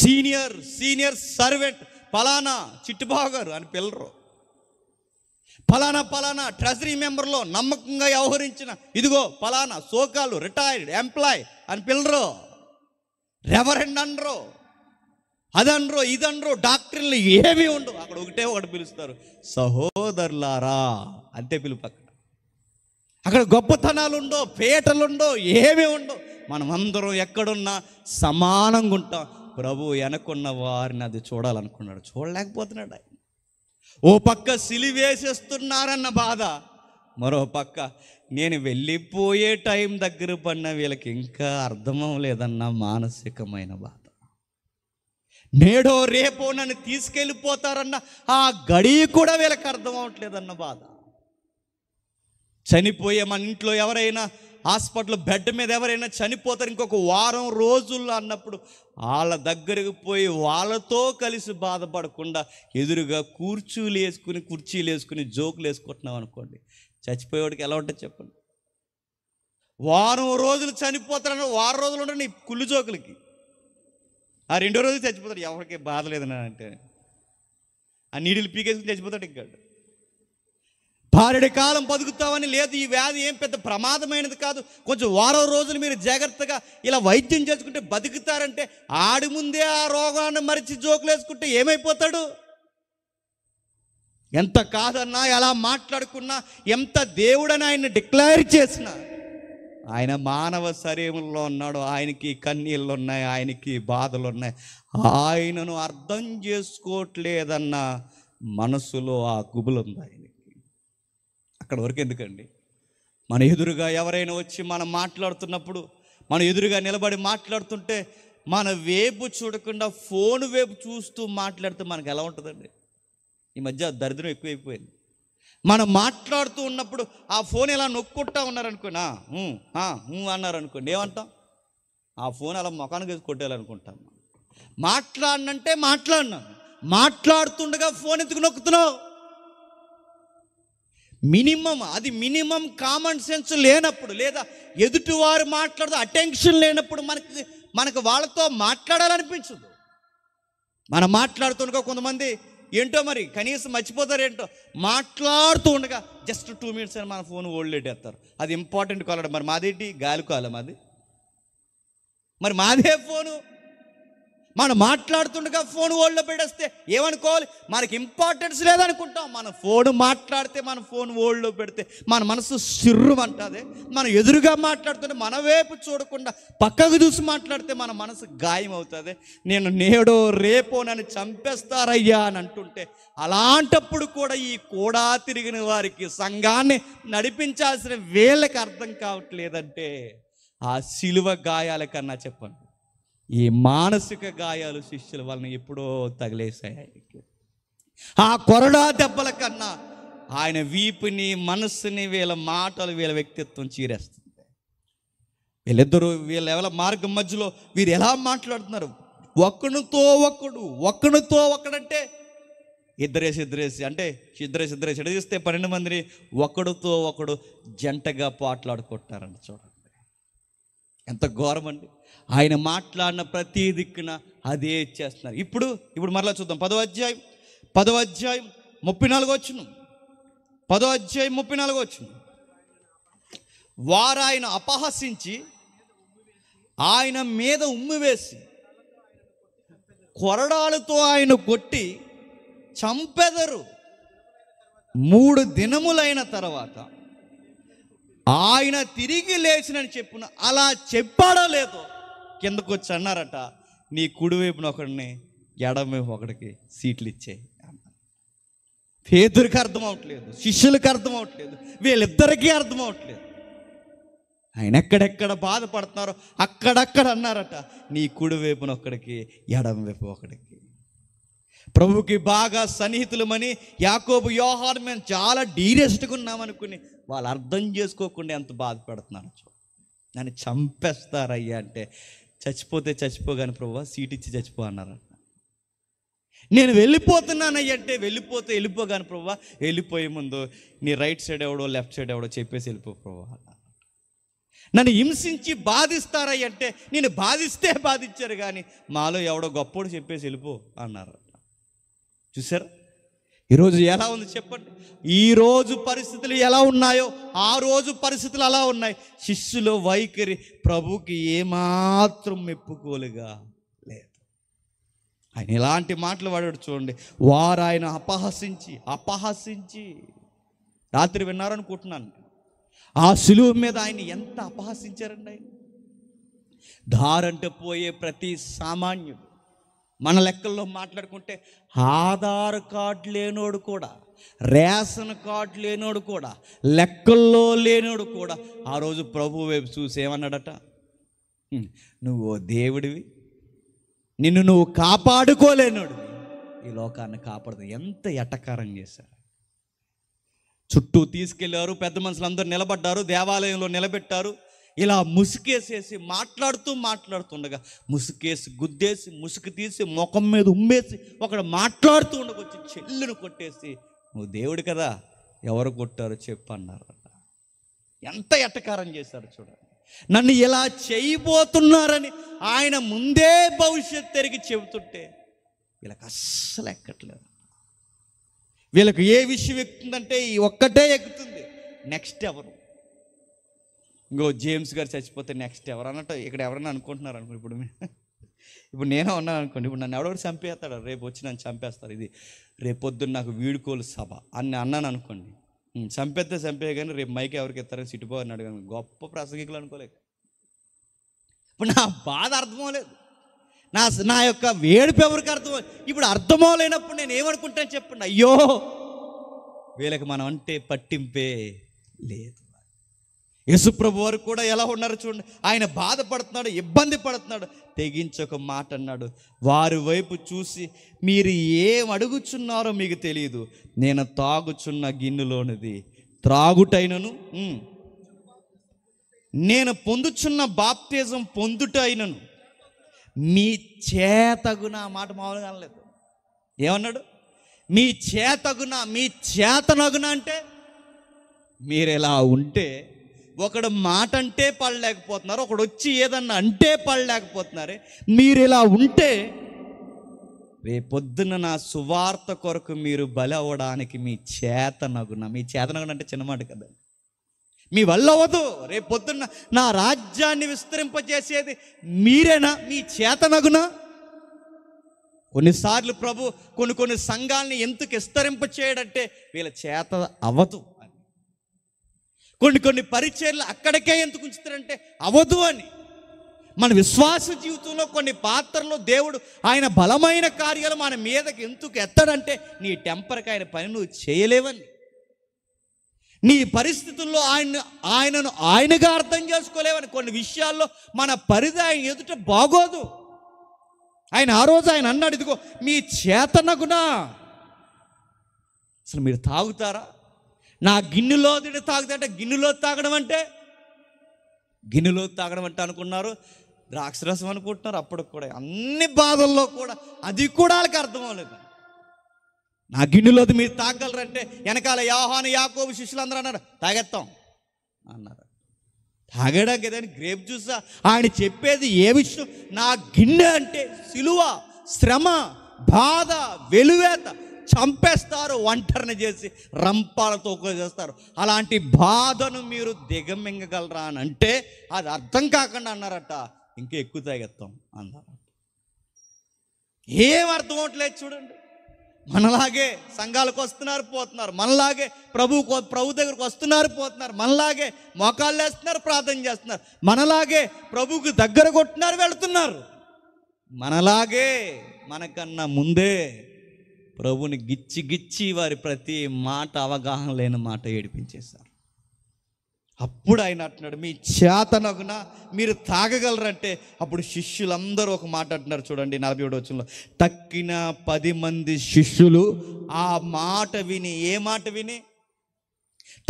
సీనియర్ సీనియర్ సర్వెంట్ పలానా చిట్టుబాగారు అని పిల్లరు పలానా పలానా ట్రెజరీ మెంబర్లో నమ్మకంగా వ్యవహరించిన ఇదిగో పలానా సోకాలు రిటైర్డ్ ఎంప్లాయ్ అని పిల్లరు రెవరెండ్ అనరు అదనరు ఇదనరు డాక్టర్లు ఏమీ ఉండవు అక్కడ ఒకటే ఒకటి పిలుస్తారు సహోదరులారా అంతే పిలుపు అక్కడ అక్కడ గొప్పతనాలు ఉండో పేటలుండో ఏమీ ఉండవు మనం అందరం ఎక్కడున్నా సమానంగా ఉంటాం ప్రభు వెనకున్న వారిని అది చూడాలనుకున్నాడు చూడలేకపోతున్నాడు ఆయన ఓ పక్క సిలివేసేస్తున్నారన్న బాధ మరో పక్క నేను వెళ్ళిపోయే టైం దగ్గర పడిన వీళ్ళకి ఇంకా అర్థమవలేదన్న మానసికమైన బాధ నేడో రేపో నన్ను తీసుకెళ్ళిపోతారన్న ఆ గడియ కూడా వీళ్ళకి అర్థం అవట్లేదన్న బాధ చనిపోయే మన ఇంట్లో ఎవరైనా హాస్పిటల్ బెడ్ మీద ఎవరైనా చనిపోతారు ఇంకొక వారం రోజుల్లో అన్నప్పుడు వాళ్ళ దగ్గరకు పోయి వాళ్ళతో కలిసి బాధపడకుండా ఎదురుగా కూర్చులు వేసుకుని కుర్చీలు వేసుకుని జోకులు వేసుకుంటున్నాం అనుకోండి చచ్చిపోయేవాడికి ఎలా ఉంటుంది చెప్పండి వారం రోజులు చనిపోతారని వారం రోజులు ఉండండి కుళ్ళు జోకులకి ఆ రెండో రోజులు చచ్చిపోతాడు ఎవరికి బాధ లేదని అంటే ఆ నీడిలు పీకేసుకుని చచ్చిపోతాడు ఇంకా బారెడి కాలం బతుకుతామని లేదు ఈ వ్యాధి ఏం పెద్ద ప్రమాదమైనది కాదు కొంచెం వారం రోజులు మీరు జాగ్రత్తగా ఇలా వైద్యం చేసుకుంటే బతుకుతారంటే ఆడి ముందే ఆ రోగాన్ని మరిచి జోకులు వేసుకుంటే ఏమైపోతాడు ఎంత కాదన్నా ఎలా మాట్లాడుకున్నా ఎంత దేవుడని ఆయన డిక్లేర్ చేసిన ఆయన మానవ శరీరంలో ఉన్నాడు ఆయనకి కన్నీళ్ళు ఉన్నాయి ఆయనకి బాధలు ఉన్నాయి ఆయనను అర్థం చేసుకోవట్లేదన్న మనసులో ఆ గుబులు ఉన్నాయి అక్కడ వరకు ఎందుకండి మన ఎదురుగా ఎవరైనా వచ్చి మనం మాట్లాడుతున్నప్పుడు మనం ఎదురుగా నిలబడి మాట్లాడుతుంటే మన వేపు చూడకుండా ఫోన్ వేపు చూస్తూ మాట్లాడితే మనకు ఎలా ఉంటుందండి ఈ మధ్య దరిద్రం ఎక్కువైపోయింది మనం మాట్లాడుతూ ఉన్నప్పుడు ఆ ఫోన్ ఇలా నొక్కుంటా ఉన్నారనుకోనా అన్నారనుకోండి ఏమంటాం ఆ ఫోన్ అలా మొఖానికి వేసి కొట్టేయాలనుకుంటాం మాట్లాడినంటే మాట్లాడినాను మాట్లాడుతుండగా ఫోన్ ఎందుకు నొక్కుతున్నావు మినిమం అది మినిమం కామన్ సెన్స్ లేనప్పుడు లేదా ఎదుటివారు మాట్లాడదు అటెన్షన్ లేనప్పుడు మనకి మనకు వాళ్ళతో మాట్లాడాలనిపించదు మనం మాట్లాడుతుండగా కొంతమంది ఏంటో మరి కనీసం మర్చిపోతారు ఏంటో మాట్లాడుతూ ఉండగా జస్ట్ టూ మినిట్స్ అని మన ఫోన్ ఓల్డ్ ఓల్డెట్టేస్తారు అది ఇంపార్టెంట్ కాలడం మరి మాదేంటి గాలి కాలం అది మరి మాదే ఫోను మనం మాట్లాడుతుండగా ఫోన్ ఓల్డ్లో పెడేస్తే ఏమనుకోవాలి మనకి ఇంపార్టెన్స్ లేదనుకుంటాం మన ఫోన్ మాట్లాడితే మన ఫోన్ ఓల్డ్లో పెడితే మన మనసు అంటుంది మనం ఎదురుగా మాట్లాడుతుంటే మన వైపు చూడకుండా పక్కకు చూసి మాట్లాడితే మన మనసు గాయం అవుతుంది నేను నేడో రేపో నన్ను చంపేస్తారయ్యా అని అంటుంటే అలాంటప్పుడు కూడా ఈ కూడా తిరిగిన వారికి సంఘాన్ని నడిపించాల్సిన వీళ్ళకి అర్థం కావట్లేదంటే ఆ సిలువ గాయాల కన్నా చెప్పండి ఈ మానసిక గాయాలు శిష్యుల వలన ఎప్పుడో తగిలేసాయి ఆయనకి ఆ కొరడా దెబ్బల కన్నా ఆయన వీపుని మనస్సుని వీళ్ళ మాటలు వీళ్ళ వ్యక్తిత్వం చీరేస్తుంది వీళ్ళిద్దరూ వీళ్ళ ఎవరి మార్గం మధ్యలో వీరు ఎలా మాట్లాడుతున్నారు ఒక్కడితో ఒక్కడు ఒక్కడితో ఒక్కడంటే ఇద్దరేసి ఇద్దరేసి అంటే ఇద్దరేసి ఇద్దరేసి ఎడ పన్నెండు మందిని ఒకడుతో ఒకడు జంటగా పాటలాడుకుంటున్నారంట చూడండి ఎంత ఘోరం అండి ఆయన మాట్లాడిన ప్రతి దిక్కున అదే చేస్తున్నారు ఇప్పుడు ఇప్పుడు మరలా చూద్దాం పదో అధ్యాయం పదో అధ్యాయం ముప్పై నాలుగు వచ్చును పదో అధ్యాయం ముప్పై నాలుగు వచ్చును వారు ఆయన అపహసించి ఆయన మీద ఉమ్మి వేసి కొరడాలతో ఆయన కొట్టి చంపెదరు మూడు దినములైన తర్వాత ఆయన తిరిగి లేచినని చెప్పున అలా చెప్పాడో లేదో కిందకు వచ్చి అన్నారట నీ కుడివైపున ఒకడిని ఎడమవైపు ఒకడికి సీట్లు ఇచ్చాయి పేదరికి అర్థం అవట్లేదు శిష్యులకు అర్థం అవట్లేదు వీళ్ళిద్దరికీ అర్థం అవట్లేదు ఆయన ఎక్కడెక్కడ బాధపడుతున్నారో అక్కడక్కడ అన్నారట నీ కుడివైపున ఒకడికి ఎడమవైపు ఒకడికి ప్రభుకి బాగా సన్నిహితులమని యాకోబు వ్యవహారం మేము చాలా డీరెస్ట్గా ఉన్నామనుకుని వాళ్ళు అర్థం చేసుకోకుండా ఎంత బాధపడుతున్నారు నన్ను చంపేస్తారయ్యా అంటే చచ్చిపోతే చచ్చిపోగాని ప్రభు సీట్ ఇచ్చి చచ్చిపో అన్నారు నేను వెళ్ళిపోతున్నాను అంటే వెళ్ళిపోతే వెళ్ళిపోగాను ప్రభు వెళ్ళిపోయే ముందు నీ రైట్ సైడ్ ఎవడో లెఫ్ట్ సైడ్ ఎవడో చెప్పేసి వెళ్ళిపో ప్రభు నన్ను హింసించి బాధిస్తారయ్యంటే నేను బాధిస్తే బాధించారు కానీ మాలో ఎవడో గొప్పోడు చెప్పేసి వెళ్ళిపో అన్నారు చూసారా ఈరోజు ఎలా ఉంది చెప్పండి ఈ రోజు పరిస్థితులు ఎలా ఉన్నాయో ఆ రోజు పరిస్థితులు అలా ఉన్నాయి శిష్యులు వైఖరి ప్రభుకి ఏమాత్రం మెప్పుకోలుగా లేదు ఆయన ఎలాంటి మాటలు వాడాడు చూడండి వారు ఆయన అపహసించి అపహసించి రాత్రి విన్నారనుకుంటున్నాను ఆ సులువు మీద ఆయన ఎంత అపహసించారండి ఆయన దారంటే పోయే ప్రతి సామాన్యుడు మన లెక్కల్లో మాట్లాడుకుంటే ఆధార్ కార్డు లేనోడు కూడా రేషన్ కార్డు లేనోడు కూడా లెక్కల్లో లేనోడు కూడా ఆ రోజు ప్రభు వైపు చూసి ఏమన్నాడట నువ్వు దేవుడివి నిన్ను నువ్వు కాపాడుకోలేనోడు ఈ లోకాన్ని కాపాడదు ఎంత ఎటకారం చేశారు చుట్టూ తీసుకెళ్లారు పెద్ద మనుషులు అందరూ నిలబడ్డారు దేవాలయంలో నిలబెట్టారు ఇలా ముసుకేసేసి మాట్లాడుతూ మాట్లాడుతుండగా ముసుకేసి గుద్దేసి ముసుగు తీసి ముఖం మీద ఉమ్మేసి ఒకడు మాట్లాడుతూ ఉండకొచ్చి చెల్లును కొట్టేసి నువ్వు దేవుడు కదా ఎవరు కొట్టారో చెప్పు అన్నారు ఎంత ఎట్టకారం చేశారు చూడండి నన్ను ఇలా చేయబోతున్నారని ఆయన ముందే భవిష్యత్ తిరిగి చెబుతుంటే వీళ్ళకి అస్సలు ఎక్కట్లేదు వీళ్ళకి ఏ విషయం ఎక్కుతుందంటే ఈ ఒక్కటే ఎక్కుతుంది నెక్స్ట్ ఎవరు ఇంకో జేమ్స్ గారు చచ్చిపోతే నెక్స్ట్ ఎవరన్నట్టు ఇక్కడ ఎవరన్నా అనుకుంటున్నారు అనుకో ఇప్పుడు ఇప్పుడు నేనే ఉన్నాను అనుకోండి ఇప్పుడు నన్ను ఎవడో చంపేస్తాడు రేపు వచ్చి నన్ను చంపేస్తారు ఇది రేపొద్దున నాకు వీడుకోలు సభ అని అన్నాను అనుకోండి చంపేస్తే చంపే కానీ రేపు మైక్ ఎవరికి ఇస్తారని సిటిపో అన్నాడు కానీ గొప్ప ప్రసంగికులు అనుకోలేక ఇప్పుడు నా బాధ అర్థమవలేదు నా నా యొక్క వేడుపు ఎవరికి అర్థం ఇప్పుడు అర్థమో లేనప్పుడు నేను ఏమనుకుంటాను చెప్పండి అయ్యో వీళ్ళకి మనం అంటే పట్టింపే లేదు యేసుప్రభు వారు కూడా ఎలా ఉన్నారు చూడండి ఆయన బాధపడుతున్నాడు ఇబ్బంది పడుతున్నాడు తెగించి ఒక మాట అన్నాడు వారి వైపు చూసి మీరు ఏం అడుగుచున్నారో మీకు తెలియదు నేను తాగుచున్న గిన్నెలోనిది త్రాగుటైనను నేను పొందుచున్న బాప్తిజం పొందుటైనను మీ చేతగున మాట మామూలుగా అనలేదు ఏమన్నాడు మీ చేతగున మీ చేతనగున అంటే మీరు ఇలా ఉంటే ఒకడు మాట అంటే పడలేకపోతున్నారు ఒకడు వచ్చి ఏదన్నా అంటే పడలేకపోతున్నారు మీరు ఇలా ఉంటే రేపొద్దున నా సువార్త కొరకు మీరు బలి అవ్వడానికి మీ చేతనగున మీ చేతనగున అంటే చిన్నమాట కదా మీ వల్ల అవ్వదు రేపొద్దున నా రాజ్యాన్ని విస్తరింపజేసేది మీరేనా మీ నగున కొన్నిసార్లు ప్రభు కొన్ని కొన్ని సంఘాలని ఎందుకు విస్తరింప చేయడంటే వీళ్ళ చేత అవ్వదు కొన్ని కొన్ని పరిచయలు అక్కడికే ఎందుకు ఉంచుతారంటే అవదు అని మన విశ్వాస జీవితంలో కొన్ని పాత్రలు దేవుడు ఆయన బలమైన కార్యాలు మన మీదకి ఎందుకు ఎత్తాడంటే నీ టెంపర్కి ఆయన పని నువ్వు చేయలేవని నీ పరిస్థితుల్లో ఆయన ఆయనను ఆయనగా అర్థం చేసుకోలేవని కొన్ని విషయాల్లో మన పరిధి ఆయన ఎదుట బాగోదు ఆయన ఆ రోజు ఆయన అన్నాడు ఇదిగో మీ చేతనగునా అసలు మీరు తాగుతారా నా గిన్నెలో తిడి తాగుతాంటే గిన్నెలో తాగడం అంటే గిన్నెలో తాగడం అంటే అనుకున్నారు ద్రాక్షరసం అనుకుంటున్నారు అప్పుడు కూడా అన్ని బాధల్లో కూడా అది కూడా వాళ్ళకి అర్థం అవ్వలేదు నా గిన్నెలోది మీరు తాగలరంటే వెనకాల యాహాను యాకోబు శిష్యులందరూ అన్నారు తాగేస్తాం అన్నారు తాగడానికి ఏదైనా గ్రేప్ చూసా ఆయన చెప్పేది ఏ విషయం నా గిన్నె అంటే సిలువ శ్రమ బాధ వెలువేత చంపేస్తారు ఒంటరిని చేసి రంపాలతో చేస్తారు అలాంటి బాధను మీరు దిగమింగగలరా అని అంటే అది అర్థం కాకుండా అన్నారట ఇంకా ఎక్కువ తాగెత్తాం అన్నారు ఏం అర్థం అవట్లేదు చూడండి మనలాగే సంఘాలకు వస్తున్నారు పోతున్నారు మనలాగే ప్రభు ప్రభు దగ్గరకు వస్తున్నారు పోతున్నారు మనలాగే మోకాళ్ళు వేస్తున్నారు ప్రార్థన చేస్తున్నారు మనలాగే ప్రభుకు దగ్గర కొట్టున్నారు వెళుతున్నారు మనలాగే మనకన్నా ముందే ప్రభుని గిచ్చి గిచ్చి వారి ప్రతి మాట అవగాహన లేని మాట ఏడిపించేశారు అప్పుడు ఆయన అంటున్నాడు మీ చేతనగున మీరు తాగగలరంటే అప్పుడు శిష్యులందరూ ఒక మాట అంటున్నారు చూడండి నలభై ఏడు వచ్చిన తక్కిన పది మంది శిష్యులు ఆ మాట విని ఏ మాట విని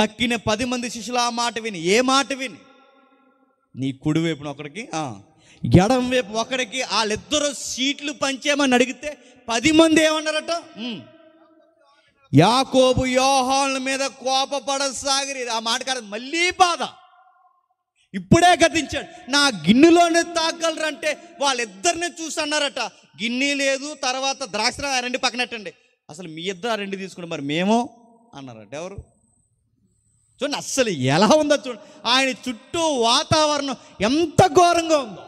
తక్కిన పది మంది శిష్యులు ఆ మాట విని ఏ మాట విని నీ కుడివైపున ఒకడికి ఎడం వైపు ఒకరికి వాళ్ళిద్దరూ సీట్లు పంచేమని అడిగితే పది మంది ఏమన్నారట యాకోబు యోహాల మీద కోపపడసాగిరి ఆ మాట కాదు మళ్ళీ బాధ ఇప్పుడే గతించాడు నా గిన్నెలోనే తాగలరంటే వాళ్ళిద్దరిని చూసి అన్నారట గిన్నె లేదు తర్వాత ద్రాక్ష ఆ రెండు పక్కనట్టండి అసలు మీ ఇద్దరు ఆ రెండు తీసుకుంటే మరి మేము అన్నారట ఎవరు చూడండి అస్సలు ఎలా ఉందో చూడండి ఆయన చుట్టూ వాతావరణం ఎంత ఘోరంగా ఉందో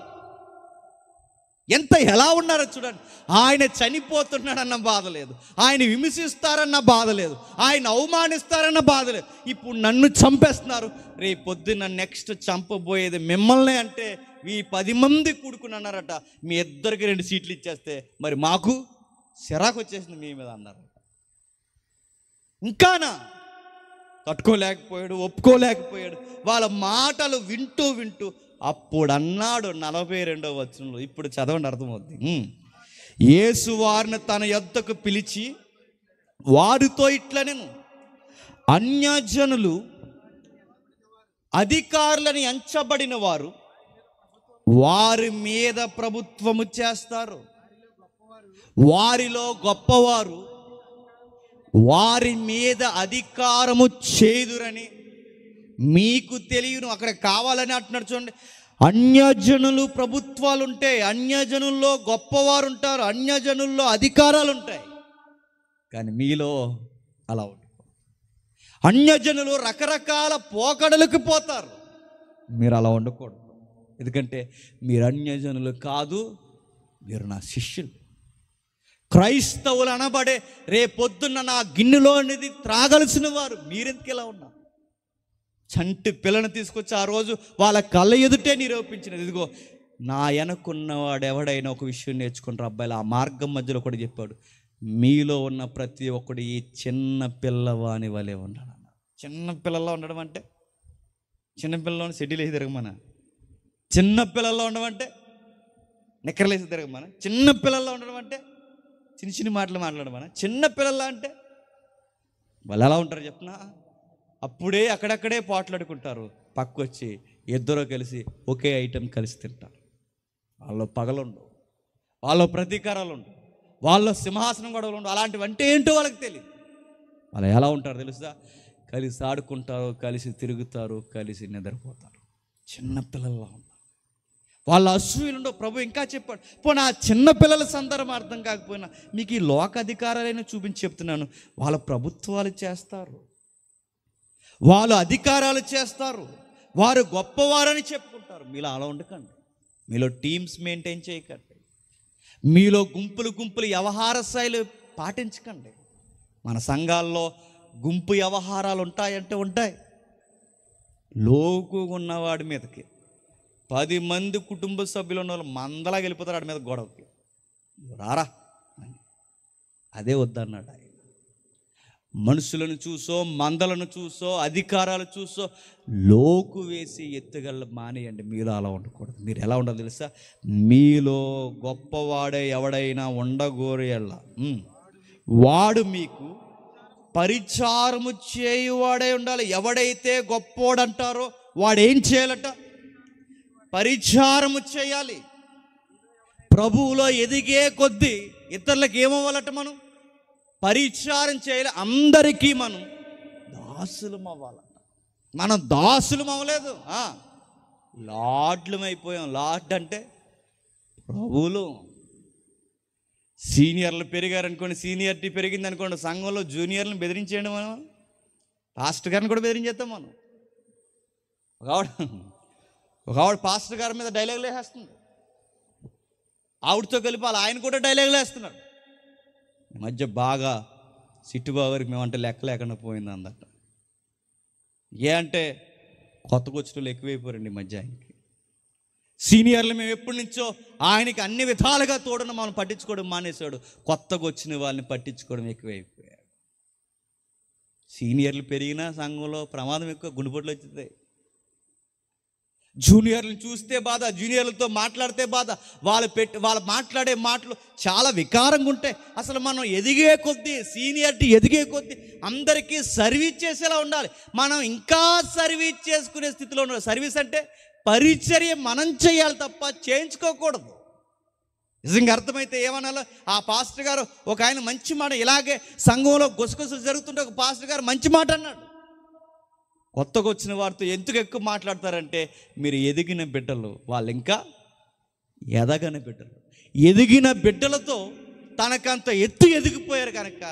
ఎంత ఎలా ఉన్నారో చూడండి ఆయన చనిపోతున్నాడన్న బాధ లేదు ఆయన విమర్శిస్తారన్న బాధ లేదు ఆయన అవమానిస్తారన్న బాధ లేదు ఇప్పుడు నన్ను చంపేస్తున్నారు రే పొద్దున్న నెక్స్ట్ చంపబోయేది మిమ్మల్ని అంటే మీ పది మంది అన్నారట మీ ఇద్దరికి రెండు సీట్లు ఇచ్చేస్తే మరి మాకు సిరాకు వచ్చేసింది మీ మీద అన్నారట ఇంకానా తట్టుకోలేకపోయాడు ఒప్పుకోలేకపోయాడు వాళ్ళ మాటలు వింటూ వింటూ అప్పుడు అన్నాడు నలభై రెండవ వచనంలో ఇప్పుడు చదవండి అర్థమవుద్ది యేసు వారిని తన యొద్దకు పిలిచి వారితో ఇట్లా నేను అన్యజనులు అధికారులని ఎంచబడిన వారు వారి మీద ప్రభుత్వము చేస్తారు వారిలో గొప్పవారు వారి మీద అధికారము చేదురని మీకు తెలియను అక్కడ కావాలని అంటున్నారు చూడండి అన్యజనులు ప్రభుత్వాలు ఉంటాయి అన్యజనుల్లో గొప్పవారు ఉంటారు అన్యజనుల్లో అధికారాలు ఉంటాయి కానీ మీలో అలా అన్యజనులు రకరకాల పోకడలకు పోతారు మీరు అలా ఉండకూడదు ఎందుకంటే మీరు అన్యజనులు కాదు మీరు నా శిష్యులు క్రైస్తవులు అనబడే రేపొద్దున్న నా గిన్నెలో అనేది త్రాగలసిన వారు మీరెందుకు ఇలా ఉన్నారు చంటి పిల్లను తీసుకొచ్చి ఆ రోజు వాళ్ళ కళ్ళ ఎదుటే నిరూపించినది ఇదిగో నా వెనకున్నవాడు ఎవడైనా ఒక విషయం నేర్చుకుంటారు అబ్బాయిలు ఆ మార్గం మధ్యలో కూడా చెప్పాడు మీలో ఉన్న ప్రతి ఒక్కడు ఈ చిన్న పిల్లవాని వలె ఉండడం అన్న చిన్న పిల్లల్లో ఉండడం అంటే సిటీలు వేసి తిరగమన చిన్న పిల్లల్లో ఉండడం అంటే నిక్కర్లేసి తిరగమన చిన్న పిల్లల్లో ఉండడం అంటే చిన్న చిన్న మాటలు మాట్లాడమన చిన్న పిల్లల్లో అంటే వాళ్ళు ఎలా ఉంటారు చెప్పనా అప్పుడే అక్కడక్కడే పాటలాడుకుంటారు పక్కొచ్చి ఇద్దరు కలిసి ఒకే ఐటెం కలిసి తింటారు వాళ్ళ పగలుండు వాళ్ళ ప్రతీకారాలు ఉండు వాళ్ళ సింహాసనం గొడవలు ఉండు అలాంటివి అంటే ఏంటో వాళ్ళకి తెలియదు వాళ్ళు ఎలా ఉంటారు తెలుసా కలిసి ఆడుకుంటారు కలిసి తిరుగుతారు కలిసి నిద్రపోతారు చిన్న పిల్లల్లా ఉన్నారు వాళ్ళ ఉండవు ప్రభు ఇంకా చెప్పాడు పోనీ ఆ చిన్న పిల్లల సందర్భం అర్థం కాకపోయినా మీకు ఈ లోక అధికారాలైనా చూపించి చెప్తున్నాను వాళ్ళ ప్రభుత్వాలు చేస్తారు వాళ్ళు అధికారాలు చేస్తారు వారు గొప్పవారని చెప్పుకుంటారు మీలో అలా ఉండకండి మీలో టీమ్స్ మెయింటైన్ చేయకండి మీలో గుంపులు గుంపులు వ్యవహార శైలి పాటించకండి మన సంఘాల్లో గుంపు వ్యవహారాలు ఉంటాయంటే ఉంటాయి లోకు ఉన్నవాడి మీదకి పది మంది కుటుంబ సభ్యులు ఉన్న వాళ్ళు మందలాగా వెళ్ళిపోతారు వాడి మీద గొడవకి రారా అదే వద్దన్నాడు ఆయన మనుషులను చూసో మందలను చూసో అధికారాలు చూసో లోకు వేసి ఎత్తుగల మానేయండి మీలో అలా ఉండకూడదు మీరు ఎలా ఉండదు తెలుసా మీలో గొప్పవాడే ఎవడైనా ఉండగోరేళ్ళ వాడు మీకు పరిచారము చేయువాడే ఉండాలి ఎవడైతే గొప్పోడంటారో వాడేం చేయాలట పరిచారము చేయాలి ప్రభువులో ఎదిగే కొద్దీ ఇతరులకు ఏమవ్వాలట మనం పరిచారం చేయాలి అందరికీ మనం దాసులం అవ్వాలంట మనం దాసులం అవ్వలేదు లాడ్లం అయిపోయాం లాడ్ అంటే ప్రభువులు సీనియర్లు పెరిగారనుకోండి సీనియర్టీ పెరిగింది అనుకోండి సంఘంలో జూనియర్లను బెదిరించేయండి మనం పాస్టర్ గారిని కూడా బెదిరించేస్తాం మనం ఒక ఆవిడ ఒక ఆవిడ పాస్టర్ గారి మీద డైలాగులు వేసేస్తుంది ఆవిడతో కలిపి వాళ్ళు ఆయన కూడా డైలాగులు వేస్తున్నాడు మధ్య బాగా మేము మేమంటే లెక్క లేకుండా పోయింది అందట ఏ అంటే కొత్తగా వచ్చిన వాళ్ళు ఎక్కువైపోయారండి మధ్య ఆయనకి సీనియర్లు మేము ఎప్పటి నుంచో ఆయనకి అన్ని విధాలుగా తోడున మనం పట్టించుకోవడం మానేశాడు కొత్తగా వచ్చిన వాళ్ళని పట్టించుకోవడం ఎక్కువైపోయాడు సీనియర్లు పెరిగినా సంఘంలో ప్రమాదం ఎక్కువ గుండెపోట్లు వచ్చింది జూనియర్లు చూస్తే బాధ జూనియర్లతో మాట్లాడితే బాధ వాళ్ళు పెట్టి వాళ్ళు మాట్లాడే మాటలు చాలా వికారంగా ఉంటాయి అసలు మనం ఎదిగే కొద్దీ సీనియర్టీ ఎదిగే కొద్దీ అందరికీ సర్వీస్ చేసేలా ఉండాలి మనం ఇంకా సర్వీస్ చేసుకునే స్థితిలో ఉండాలి సర్వీస్ అంటే పరిచర్య మనం చేయాలి తప్ప చేయించుకోకూడదు నిజంగా అర్థమైతే ఏమనాలో ఆ పాస్టర్ గారు ఒక ఆయన మంచి మాట ఇలాగే సంఘంలో గుసగుసలు జరుగుతుంటే ఒక పాస్టర్ గారు మంచి మాట అన్నాడు కొత్తగా వచ్చిన వారితో ఎందుకు ఎక్కువ మాట్లాడతారంటే మీరు ఎదిగిన బిడ్డలు వాళ్ళు ఇంకా ఎదగని బిడ్డలు ఎదిగిన బిడ్డలతో తనకంత ఎత్తు ఎదిగిపోయారు కనుక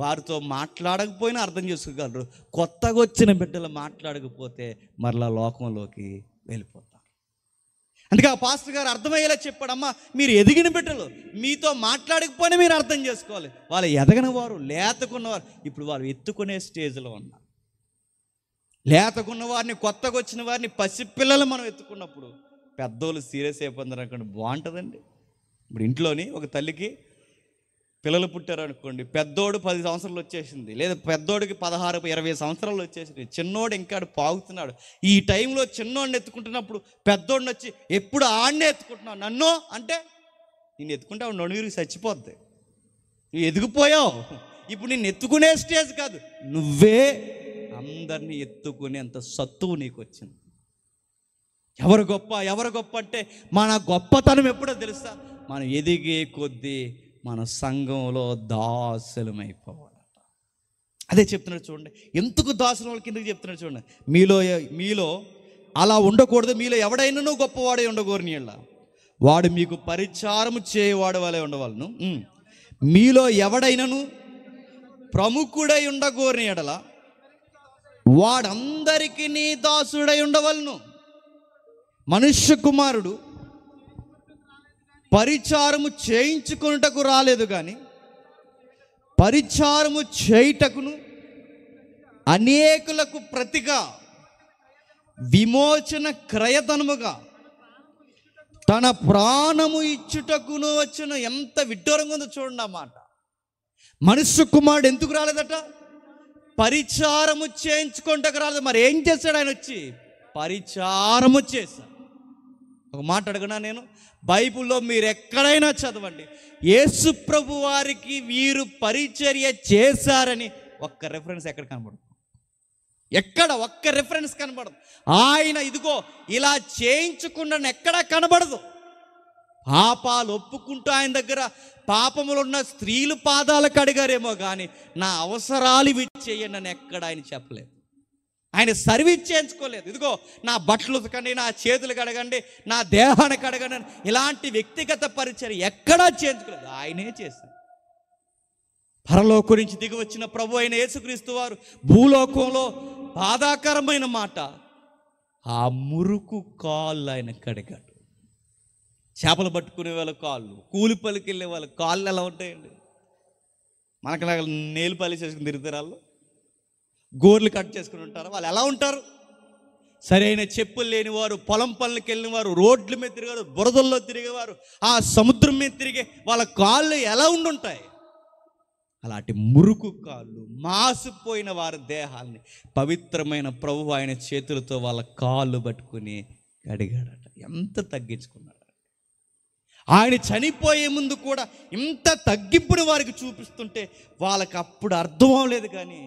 వారితో మాట్లాడకపోయినా అర్థం చేసుకోగలరు కొత్తగా వచ్చిన బిడ్డలు మాట్లాడకపోతే మరలా లోకంలోకి వెళ్ళిపోతారు అందుకే ఆ పాస్టర్ గారు అర్థమయ్యేలా చెప్పాడమ్మా మీరు ఎదిగిన బిడ్డలు మీతో మాట్లాడకపోయినా మీరు అర్థం చేసుకోవాలి వాళ్ళు ఎదగని వారు లేతకున్నవారు ఇప్పుడు వాళ్ళు ఎత్తుకునే స్టేజ్లో ఉన్నారు లేతకున్న వారిని కొత్తగా వచ్చిన వారిని పసిపిల్లలు మనం ఎత్తుకున్నప్పుడు పెద్దోళ్ళు సీరియస్ అనుకోండి బాగుంటుందండి ఇప్పుడు ఇంట్లోని ఒక తల్లికి పిల్లలు పుట్టారు అనుకోండి పెద్దోడు పది సంవత్సరాలు వచ్చేసింది లేదా పెద్దోడికి పదహారు ఇరవై సంవత్సరాలు వచ్చేసింది చిన్నోడు ఇంకా పాగుతున్నాడు ఈ టైంలో చిన్నోడిని ఎత్తుకుంటున్నప్పుడు పెద్దోడిని వచ్చి ఎప్పుడు ఆడనే ఎత్తుకుంటున్నావు నన్ను అంటే నేను ఎత్తుకుంటే ఆవిడ నడుగురికి చచ్చిపోద్ది నువ్వు ఎదిగిపోయావు ఇప్పుడు నేను ఎత్తుకునే స్టేజ్ కాదు నువ్వే అందరినీ ఎత్తుకునేంత సత్తువు నీకు వచ్చింది ఎవరు గొప్ప ఎవరు గొప్ప అంటే మన గొప్పతనం ఎప్పుడో తెలుసా మనం ఎదిగే కొద్దీ మన సంఘంలో దాసులమైపోవాలి అదే చెప్తున్నాడు చూడండి ఎందుకు దాసుల వాళ్ళకి ఎందుకు చెప్తున్నాడు చూడండి మీలో మీలో అలా ఉండకూడదు మీలో ఎవడైనా గొప్పవాడే ఉండకూడని నీళ్ళ వాడు మీకు పరిచారం చేయవాడు వలె ఉండవాలను మీలో ఎవడైనాను ప్రముఖుడై ఉండగోరని ఎడలా వాడందరికీ నీ దాసుడై ఉండవలను మనుష్య కుమారుడు పరిచారము చేయించుకున్నటకు రాలేదు కానీ పరిచారము చేయుటకును అనేకులకు ప్రతిగా విమోచన క్రయతనముగా తన ప్రాణము ఇచ్చుటకును వచ్చిన ఎంత విడ్డూరంగా ఉందో చూడండి అన్నమాట మనుష్య కుమారుడు ఎందుకు రాలేదట పరిచారము చేయించుకుంటకు రాదు మరి ఏం చేశాడు ఆయన వచ్చి పరిచారము చేశాడు ఒక మాట అడుగునా నేను బైబిల్లో మీరు ఎక్కడైనా చదవండి యేసు ప్రభు వారికి వీరు పరిచర్య చేశారని ఒక్క రెఫరెన్స్ ఎక్కడ కనబడదు ఎక్కడ ఒక్క రెఫరెన్స్ కనబడదు ఆయన ఇదిగో ఇలా చేయించుకుండా ఎక్కడా కనబడదు పాపాలు ఒప్పుకుంటూ ఆయన దగ్గర పాపములున్న స్త్రీలు పాదాలు కడిగారేమో కానీ నా అవసరాలు విచ్చేయండి అని ఎక్కడ ఆయన చెప్పలేదు ఆయన సర్వీస్ చేయించుకోలేదు ఇదిగో నా బట్టలు ఉతకండి నా చేతులు కడగండి నా దేహాన్ని కడగండి ఇలాంటి వ్యక్తిగత పరిచయం ఎక్కడా చేయించుకోలేదు ఆయనే చేశారు పరలో నుంచి దిగి వచ్చిన ప్రభు అయిన యేసుక్రీస్తు వారు భూలోకంలో బాధాకరమైన మాట ఆ మురుకు కాళ్ళు ఆయన కడిగాడు చేపలు పట్టుకునే వాళ్ళ కాళ్ళు కూలి పలికి వెళ్ళే వాళ్ళ కాళ్ళు ఎలా ఉంటాయండి మనకు నేలు పలి చేసుకుని తిరుగుతారు వాళ్ళు గోర్లు కట్ చేసుకుని ఉంటారు వాళ్ళు ఎలా ఉంటారు సరైన చెప్పులు లేనివారు పొలం పనులకు వారు రోడ్ల మీద తిరిగేవారు బురదల్లో తిరిగేవారు ఆ సముద్రం మీద తిరిగే వాళ్ళ కాళ్ళు ఎలా ఉండుంటాయి అలాంటి మురుకు కాళ్ళు మాసిపోయిన వారి దేహాన్ని పవిత్రమైన ప్రభు ఆయన చేతులతో వాళ్ళ కాళ్ళు పట్టుకుని కడిగాడట ఎంత తగ్గించుకున్నాడు ఆయన చనిపోయే ముందు కూడా ఇంత తగ్గింపుని వారికి చూపిస్తుంటే వాళ్ళకి అప్పుడు అర్థం అవ్వలేదు కానీ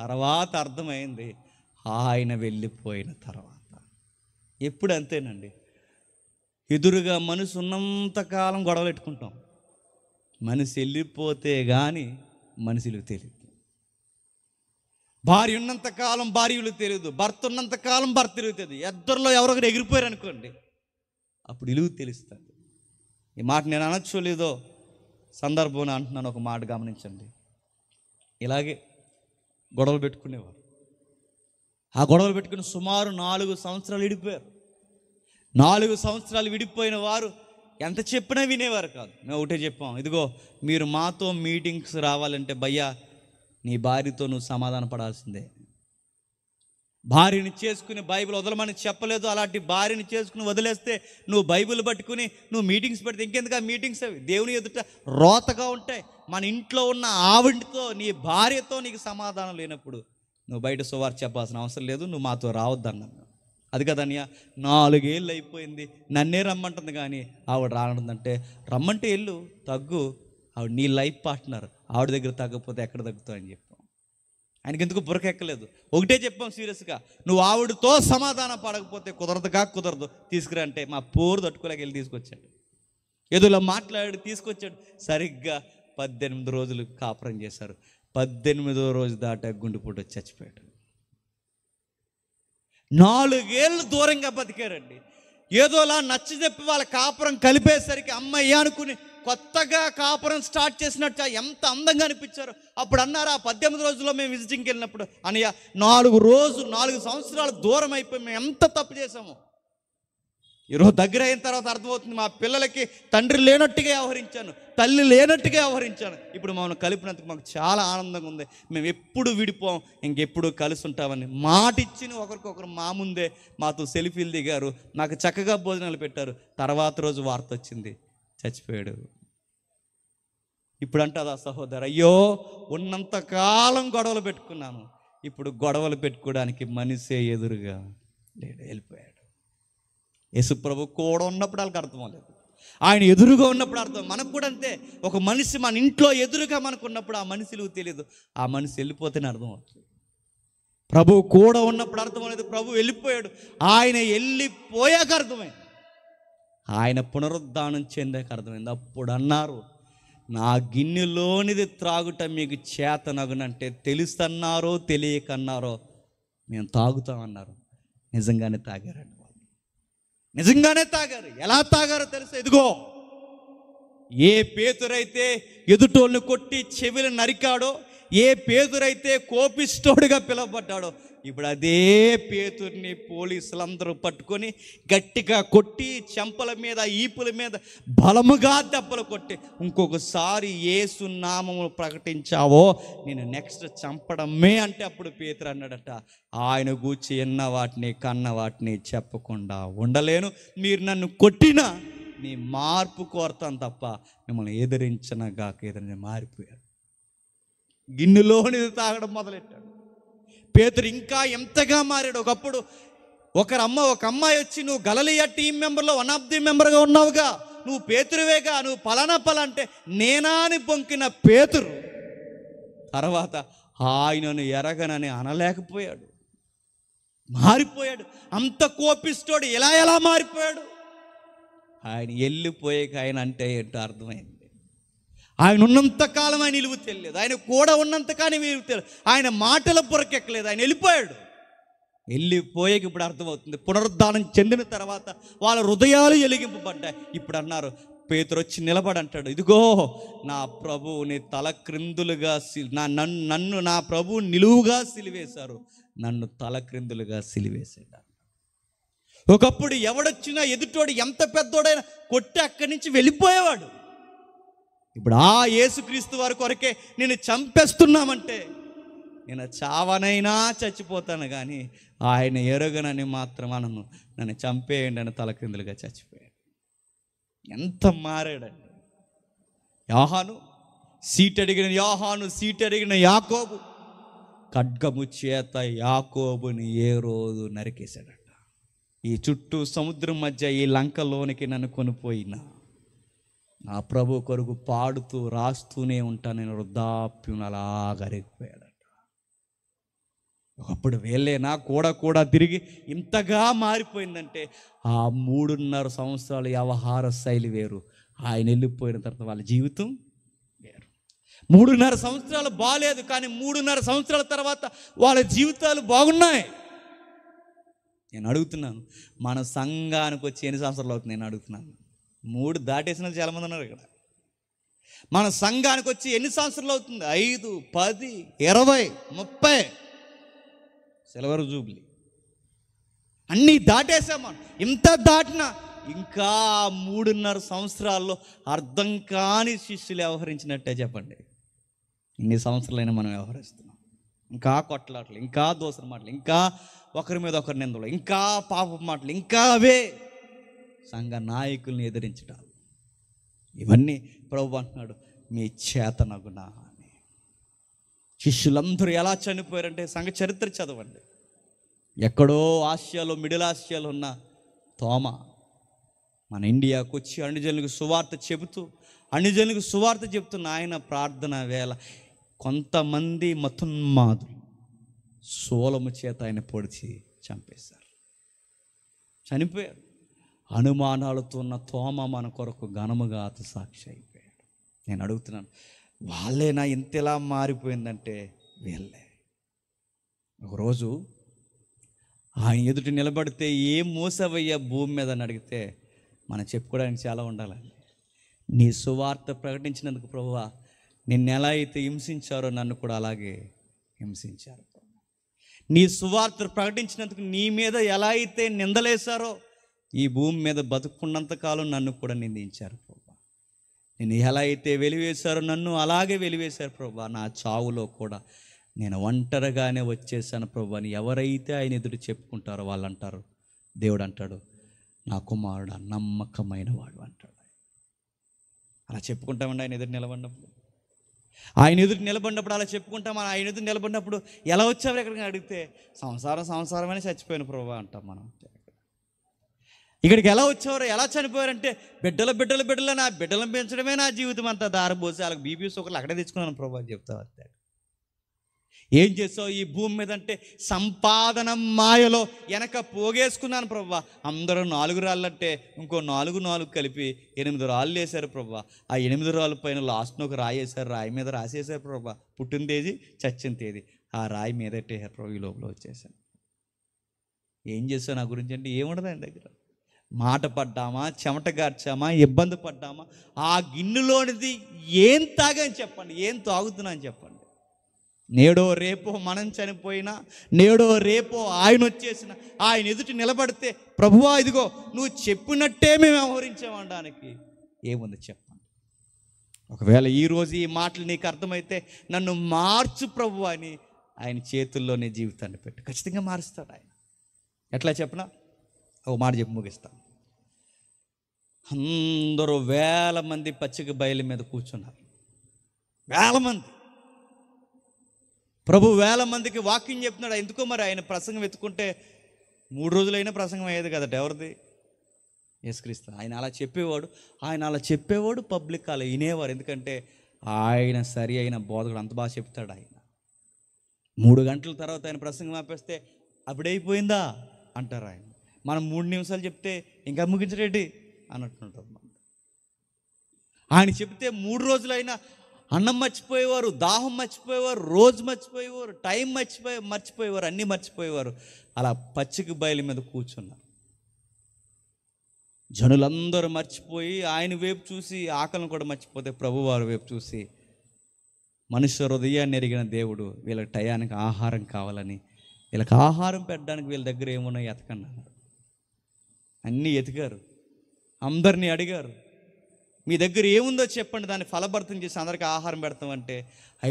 తర్వాత అర్థమైంది ఆయన వెళ్ళిపోయిన తర్వాత ఎప్పుడు అంతేనండి ఎదురుగా మనసు ఉన్నంతకాలం గొడవలు పెట్టుకుంటాం మనిషి వెళ్ళిపోతే కానీ మనుషులు తెలియదు భార్య ఉన్నంతకాలం భార్యలు తెలియదు భర్త ఉన్నంతకాలం భర్త తెలియదు ఇద్దరిలో ఎవరొకరు ఎగిరిపోయారు అనుకోండి అప్పుడు ఇలుగు తెలుస్తుంది ఈ మాట నేను అనొచ్చు లేదో సందర్భం అంటున్నాను ఒక మాట గమనించండి ఇలాగే గొడవలు పెట్టుకునేవారు ఆ గొడవలు పెట్టుకుని సుమారు నాలుగు సంవత్సరాలు విడిపోయారు నాలుగు సంవత్సరాలు విడిపోయిన వారు ఎంత చెప్పినా వినేవారు కాదు మేము ఒకటే చెప్పాం ఇదిగో మీరు మాతో మీటింగ్స్ రావాలంటే భయ్యా నీ భార్యతో నువ్వు సమాధాన పడాల్సిందే భార్యని చేసుకుని బైబిల్ వదలమని చెప్పలేదు అలాంటి భార్యని చేసుకుని వదిలేస్తే నువ్వు బైబిల్ పట్టుకుని నువ్వు మీటింగ్స్ పెడితే ఇంకెందుకు మీటింగ్స్ అవి దేవుని ఎదుట రోతగా ఉంటాయి మన ఇంట్లో ఉన్న ఆవిడితో నీ భార్యతో నీకు సమాధానం లేనప్పుడు నువ్వు బయట సువార్ చెప్పాల్సిన అవసరం లేదు నువ్వు మాతో రావద్దన్నాను అది కదన్నయ్య నాలుగేళ్ళు అయిపోయింది నన్నే రమ్మంటుంది కానీ ఆవిడ రానుందంటే రమ్మంటే ఇల్లు తగ్గు ఆవిడ నీ లైఫ్ పార్ట్నర్ ఆవిడ దగ్గర తగ్గపోతే ఎక్కడ తగ్గుతావు అని చెప్పి ఆయనకి ఎందుకు బురకెక్కలేదు ఒకటే చెప్పాం సీరియస్గా నువ్వు ఆవిడతో సమాధానం పడకపోతే కుదరదు కాక కుదరదు తీసుకురా అంటే మా పోరు తట్టుకోలేక వెళ్ళి తీసుకొచ్చాడు ఏదో మాట్లాడి తీసుకొచ్చాడు సరిగ్గా పద్దెనిమిది రోజులు కాపురం చేశారు పద్దెనిమిదో రోజు దాట గుండెపోటు చచ్చిపోయాడు నాలుగేళ్ళు దూరంగా బతికారండి ఏదోలా నచ్చజెప్పి వాళ్ళ కాపురం కలిపేసరికి అమ్మయ్య అనుకుని కొత్తగా కాపురం స్టార్ట్ చేసినట్టు ఎంత అందంగా అనిపించారు అప్పుడు అన్నారు ఆ పద్దెనిమిది రోజుల్లో మేము విజిటింగ్కి వెళ్ళినప్పుడు అనయ్య నాలుగు రోజులు నాలుగు సంవత్సరాలు దూరం అయిపోయి మేము ఎంత తప్పు చేసాము ఈరోజు దగ్గర అయిన తర్వాత అర్థమవుతుంది మా పిల్లలకి తండ్రి లేనట్టుగా వ్యవహరించాను తల్లి లేనట్టుగా వ్యవహరించాను ఇప్పుడు మమ్మల్ని కలిపినందుకు మాకు చాలా ఆనందంగా ఉంది మేము ఎప్పుడు విడిపోం ఇంకెప్పుడు కలిసి ఉంటామని మాటిచ్చిన ఒకరికొకరు మా ముందే మాతో సెల్ఫీలు దిగారు నాకు చక్కగా భోజనాలు పెట్టారు తర్వాత రోజు వార్త వచ్చింది చచ్చిపోయాడు ఇప్పుడు అంటారు ఆ సహోదరు అయ్యో ఉన్నంతకాలం గొడవలు పెట్టుకున్నాను ఇప్పుడు గొడవలు పెట్టుకోవడానికి మనిషే ఎదురుగా లేడు వెళ్ళిపోయాడు యశుప్రభు కూడా ఉన్నప్పుడు వాళ్ళకి అర్థం లేదు ఆయన ఎదురుగా ఉన్నప్పుడు అర్థం మనకు కూడా అంతే ఒక మనిషి మన ఇంట్లో ఎదురుగా మనకు ఉన్నప్పుడు ఆ మనిషిలు తెలియదు ఆ మనిషి వెళ్ళిపోతేనే అర్థం అవుతుంది ప్రభు కూడా ఉన్నప్పుడు అర్థం లేదు ప్రభు వెళ్ళిపోయాడు ఆయన వెళ్ళిపోయాక అర్థమైంది ఆయన పునరుద్ధానం చెందాక అర్థమైంది అప్పుడు అన్నారు నా గిన్నెలోనిది త్రాగుట మీకు చేతనగునంటే తెలుస్తన్నారో తెలియకన్నారో మేము తాగుతామన్నారు నిజంగానే తాగారండి వాళ్ళు నిజంగానే తాగారు ఎలా తాగారో తెలుసు ఇదిగో ఏ పేతురైతే ఎదుటోళ్ళు కొట్టి చెవిలు నరికాడో ఏ పేదురైతే కోపిస్తోడుగా పిలువబడ్డాడో ఇప్పుడు అదే పేతుర్ని పోలీసులందరూ పట్టుకొని గట్టిగా కొట్టి చెంపల మీద ఈపుల మీద బలముగా దెబ్బలు కొట్టి ఇంకొకసారి ఏ సున్నామము ప్రకటించావో నేను నెక్స్ట్ చంపడమే అంటే అప్పుడు పేతురు అన్నాడట ఆయన గూర్చి ఎన్న వాటిని కన్న వాటిని చెప్పకుండా ఉండలేను మీరు నన్ను కొట్టినా మీ మార్పు కోరతాను తప్ప మిమ్మల్ని ఎదిరించనగాక ఎదిరిని మారిపోయారు గిన్నెలోని తాగడం మొదలెట్టాడు పేతురు ఇంకా ఎంతగా మారాడు ఒకప్పుడు అమ్మ ఒక అమ్మాయి వచ్చి నువ్వు గలలియా టీం మెంబర్లో వన్ ఆఫ్ ది మెంబర్గా ఉన్నావుగా నువ్వు పేతురువేగా నువ్వు పలానా పలంటే నేనా అని పొంకిన పేతురు తర్వాత ఆయనను ఎరగనని అనలేకపోయాడు మారిపోయాడు అంత కోపిస్తోడు ఎలా ఎలా మారిపోయాడు ఆయన వెళ్ళిపోయాక ఆయన అంటే ఏంటో అర్థమైంది ఆయన ఉన్నంతకాలం ఆయన నిలువు తెలియలేదు ఆయన కూడా ఉన్నంతకాలం ఇలువ తెలియదు ఆయన మాటల పొరకెక్కలేదు ఆయన వెళ్ళిపోయాడు వెళ్ళిపోయాక ఇప్పుడు అర్థమవుతుంది పునరుద్ధానం చెందిన తర్వాత వాళ్ళ హృదయాలు ఎలిగింపబడ్డాయి ఇప్పుడు అన్నారు పేతురు వచ్చి నిలబడి అంటాడు ఇదిగో నా ప్రభువుని తల క్రిందులుగా నా నన్ను నన్ను నా ప్రభు నిలువుగా సిలివేశారు నన్ను తల క్రిందులుగా సిలివేశాడు ఒకప్పుడు ఎవడొచ్చినా ఎదుటోడు ఎంత పెద్దోడైనా కొట్టి అక్కడి నుంచి వెళ్ళిపోయేవాడు ఇప్పుడు ఆ యేసుక్రీస్తు వారి కొరకే నేను చంపేస్తున్నామంటే నేను చావనైనా చచ్చిపోతాను కానీ ఆయన ఎరగనని మాత్రం నన్ను నన్ను చంపేయండి అని తలకిందులుగా చచ్చిపోయాడు ఎంత మారాడండి యోహాను సీట్ అడిగిన యోహాను సీట్ అడిగిన యాకోబు ఖడ్గము చేత యాకోబుని ఏ రోజు నరికేశాడట ఈ చుట్టూ సముద్రం మధ్య ఈ లంకలోనికి నన్ను కొనిపోయినా ఆ ప్రభు కొరకు పాడుతూ రాస్తూనే ఉంటాను నేను వృద్ధాప్యం అలా అరిగిపోయాడట ఒకప్పుడు నా కూడా కూడా తిరిగి ఇంతగా మారిపోయిందంటే ఆ మూడున్నర సంవత్సరాల వ్యవహార శైలి వేరు ఆయన వెళ్ళిపోయిన తర్వాత వాళ్ళ జీవితం వేరు మూడున్నర సంవత్సరాలు బాగాలేదు కానీ మూడున్నర సంవత్సరాల తర్వాత వాళ్ళ జీవితాలు బాగున్నాయి నేను అడుగుతున్నాను మన సంఘానికి వచ్చి ఎన్ని సంవత్సరాలు అవుతుంది నేను అడుగుతున్నాను మూడు దాటేసిన చాలామంది ఉన్నారు ఇక్కడ మన సంఘానికి వచ్చి ఎన్ని సంవత్సరాలు అవుతుంది ఐదు పది ఇరవై ముప్పై సెలవరు జూబ్లీ అన్నీ దాటేసాం మనం ఇంత దాటినా ఇంకా మూడున్నర సంవత్సరాల్లో అర్థం కాని శిష్యులు వ్యవహరించినట్టే చెప్పండి ఇన్ని సంవత్సరాలైనా మనం వ్యవహరిస్తున్నాం ఇంకా కొట్లాటలు ఇంకా దోసల మాటలు ఇంకా ఒకరి మీద ఒకరి నిందలు ఇంకా పాప మాటలు ఇంకా అవే సంఘ నాయకుల్ని ఎదిరించడాలు ఇవన్నీ ప్రభు అంటున్నాడు మీ చేతనగునా అని శిష్యులందరూ ఎలా చనిపోయారంటే సంఘ చరిత్ర చదవండి ఎక్కడో ఆసియాలో మిడిల్ ఆసియాలో ఉన్న తోమ మన ఇండియాకు వచ్చి అణిజనులకు సువార్త చెబుతూ అణుజనులకు సువార్త చెబుతున్న ఆయన ప్రార్థన వేళ కొంతమంది మతున్మాదు సోలము చేత ఆయన పొడిచి చంపేశారు చనిపోయారు అనుమానాలతో ఉన్న తోమ మన కొరకు ఘనముగా అతి సాక్షి అయిపోయాడు నేను అడుగుతున్నాను వాళ్ళేనా ఇంతలా మారిపోయిందంటే వీళ్ళే ఒకరోజు ఆయన ఎదుటి నిలబడితే ఏం మోసవయ్యా భూమి మీద అని అడిగితే మనం చెప్పుకోవడానికి చాలా ఉండాలండి నీ సువార్త ప్రకటించినందుకు ప్రభువా నిన్న ఎలా అయితే హింసించారో నన్ను కూడా అలాగే హింసించారు నీ సువార్త ప్రకటించినందుకు నీ మీద ఎలా అయితే నిందలేశారో ఈ భూమి మీద బతుకున్నంత కాలం నన్ను కూడా నిందించారు ప్రభా నేను ఎలా అయితే వెలివేశారో నన్ను అలాగే వెలివేశారు ప్రభా నా చావులో కూడా నేను ఒంటరిగానే వచ్చేసాను ప్రభు అని ఎవరైతే ఆయన ఎదురు చెప్పుకుంటారో వాళ్ళు అంటారు దేవుడు అంటాడు నా కుమారుడు నమ్మకమైన వాడు అంటాడు అలా చెప్పుకుంటామండి ఆయన ఎదురు నిలబడినప్పుడు ఆయన ఎదురు నిలబడినప్పుడు అలా చెప్పుకుంటాం ఆయన ఎదురు నిలబడినప్పుడు ఎలా వచ్చావు ఎక్కడికి అడిగితే సంసారం సంసారమైన చచ్చిపోయిన ప్రభు అంటాం మనం ఇక్కడికి ఎలా వచ్చేవారు ఎలా చనిపోయారంటే బిడ్డలు బిడ్డలు బిడ్డలు నా బిడ్డలను పెంచడమే నా జీవితం అంతా దారిపోసి వాళ్ళకి బీపీ సోకర్లు అక్కడే తెచ్చుకున్నాను ప్రభావం చెప్తా ఏం చేసావు ఈ భూమి మీద అంటే సంపాదన మాయలో వెనక పోగేసుకున్నాను ప్రభా అందరూ నాలుగు రాళ్ళంటే ఇంకో నాలుగు నాలుగు కలిపి ఎనిమిది రాళ్ళు వేశారు ప్రభా ఆ ఎనిమిది రాళ్ళ పైన లాస్ట్ను ఒక రాయి వేశారు రాయి మీద రాసేసారు ప్రభా పుట్టిన తేదీ చచ్చిన తేదీ ఆ రాయి మీద ఎట్టేశారు ప్రభు ఈ లోపల వచ్చేసాను ఏం చేసావు నా గురించి అంటే ఏముండదు ఆయన దగ్గర మాట పడ్డామా చెమట గార్చామా ఇబ్బంది పడ్డామా ఆ గిన్నెలోనిది ఏం తాగని చెప్పండి ఏం తాగుతున్నా అని చెప్పండి నేడో రేపో మనం చనిపోయినా నేడో రేపో ఆయన వచ్చేసిన ఆయన ఎదుటి నిలబడితే ప్రభువా ఇదిగో నువ్వు చెప్పినట్టే మేము వ్యవహరించామనడానికి ఏముంది చెప్పండి ఒకవేళ ఈరోజు ఈ మాటలు నీకు అర్థమైతే నన్ను మార్చు ప్రభు అని ఆయన చేతుల్లోనే జీవితాన్ని పెట్టు ఖచ్చితంగా మారుస్తాడు ఆయన ఎట్లా చెప్పనా ఓ మాట చెప్పి ముగిస్తాను అందరూ వేల మంది పచ్చిక బయలు మీద కూర్చున్నారు వేల మంది ప్రభు వేల మందికి వాకింగ్ చెప్తున్నాడు ఎందుకో మరి ఆయన ప్రసంగం ఎత్తుకుంటే మూడు రోజులైనా ప్రసంగం అయ్యేది కదట ఎవరిది యేసుక్రీస్తు ఆయన అలా చెప్పేవాడు ఆయన అలా చెప్పేవాడు పబ్లిక్ అలా వినేవారు ఎందుకంటే ఆయన సరి అయిన బోధకుడు అంత బాగా చెప్తాడు ఆయన మూడు గంటల తర్వాత ఆయన ప్రసంగం ఆపేస్తే అప్పుడైపోయిందా అంటారు ఆయన మనం మూడు నిమిషాలు చెప్తే ఇంకా ముగించరేటి అన్నట్టుంటుంది అన్నమాట ఆయన చెబితే మూడు రోజులైనా అన్నం మర్చిపోయేవారు దాహం మర్చిపోయేవారు రోజు మర్చిపోయేవారు టైం మర్చిపోయి మర్చిపోయేవారు అన్నీ మర్చిపోయేవారు అలా పచ్చికి బయలు మీద కూర్చున్నారు జనులందరూ మర్చిపోయి ఆయన వైపు చూసి ఆకలిని కూడా మర్చిపోతే ప్రభువారు వైపు చూసి మనుష్య హృదయాన్ని ఎరిగిన దేవుడు వీళ్ళ టయానికి ఆహారం కావాలని వీళ్ళకి ఆహారం పెట్టడానికి వీళ్ళ దగ్గర ఏమున్నాయి ఎతకన్నారు అన్నీ ఎతికారు అందరినీ అడిగారు మీ దగ్గర ఏముందో చెప్పండి దాన్ని ఫలభర్తం చేసి అందరికీ ఆహారం పెడతామంటే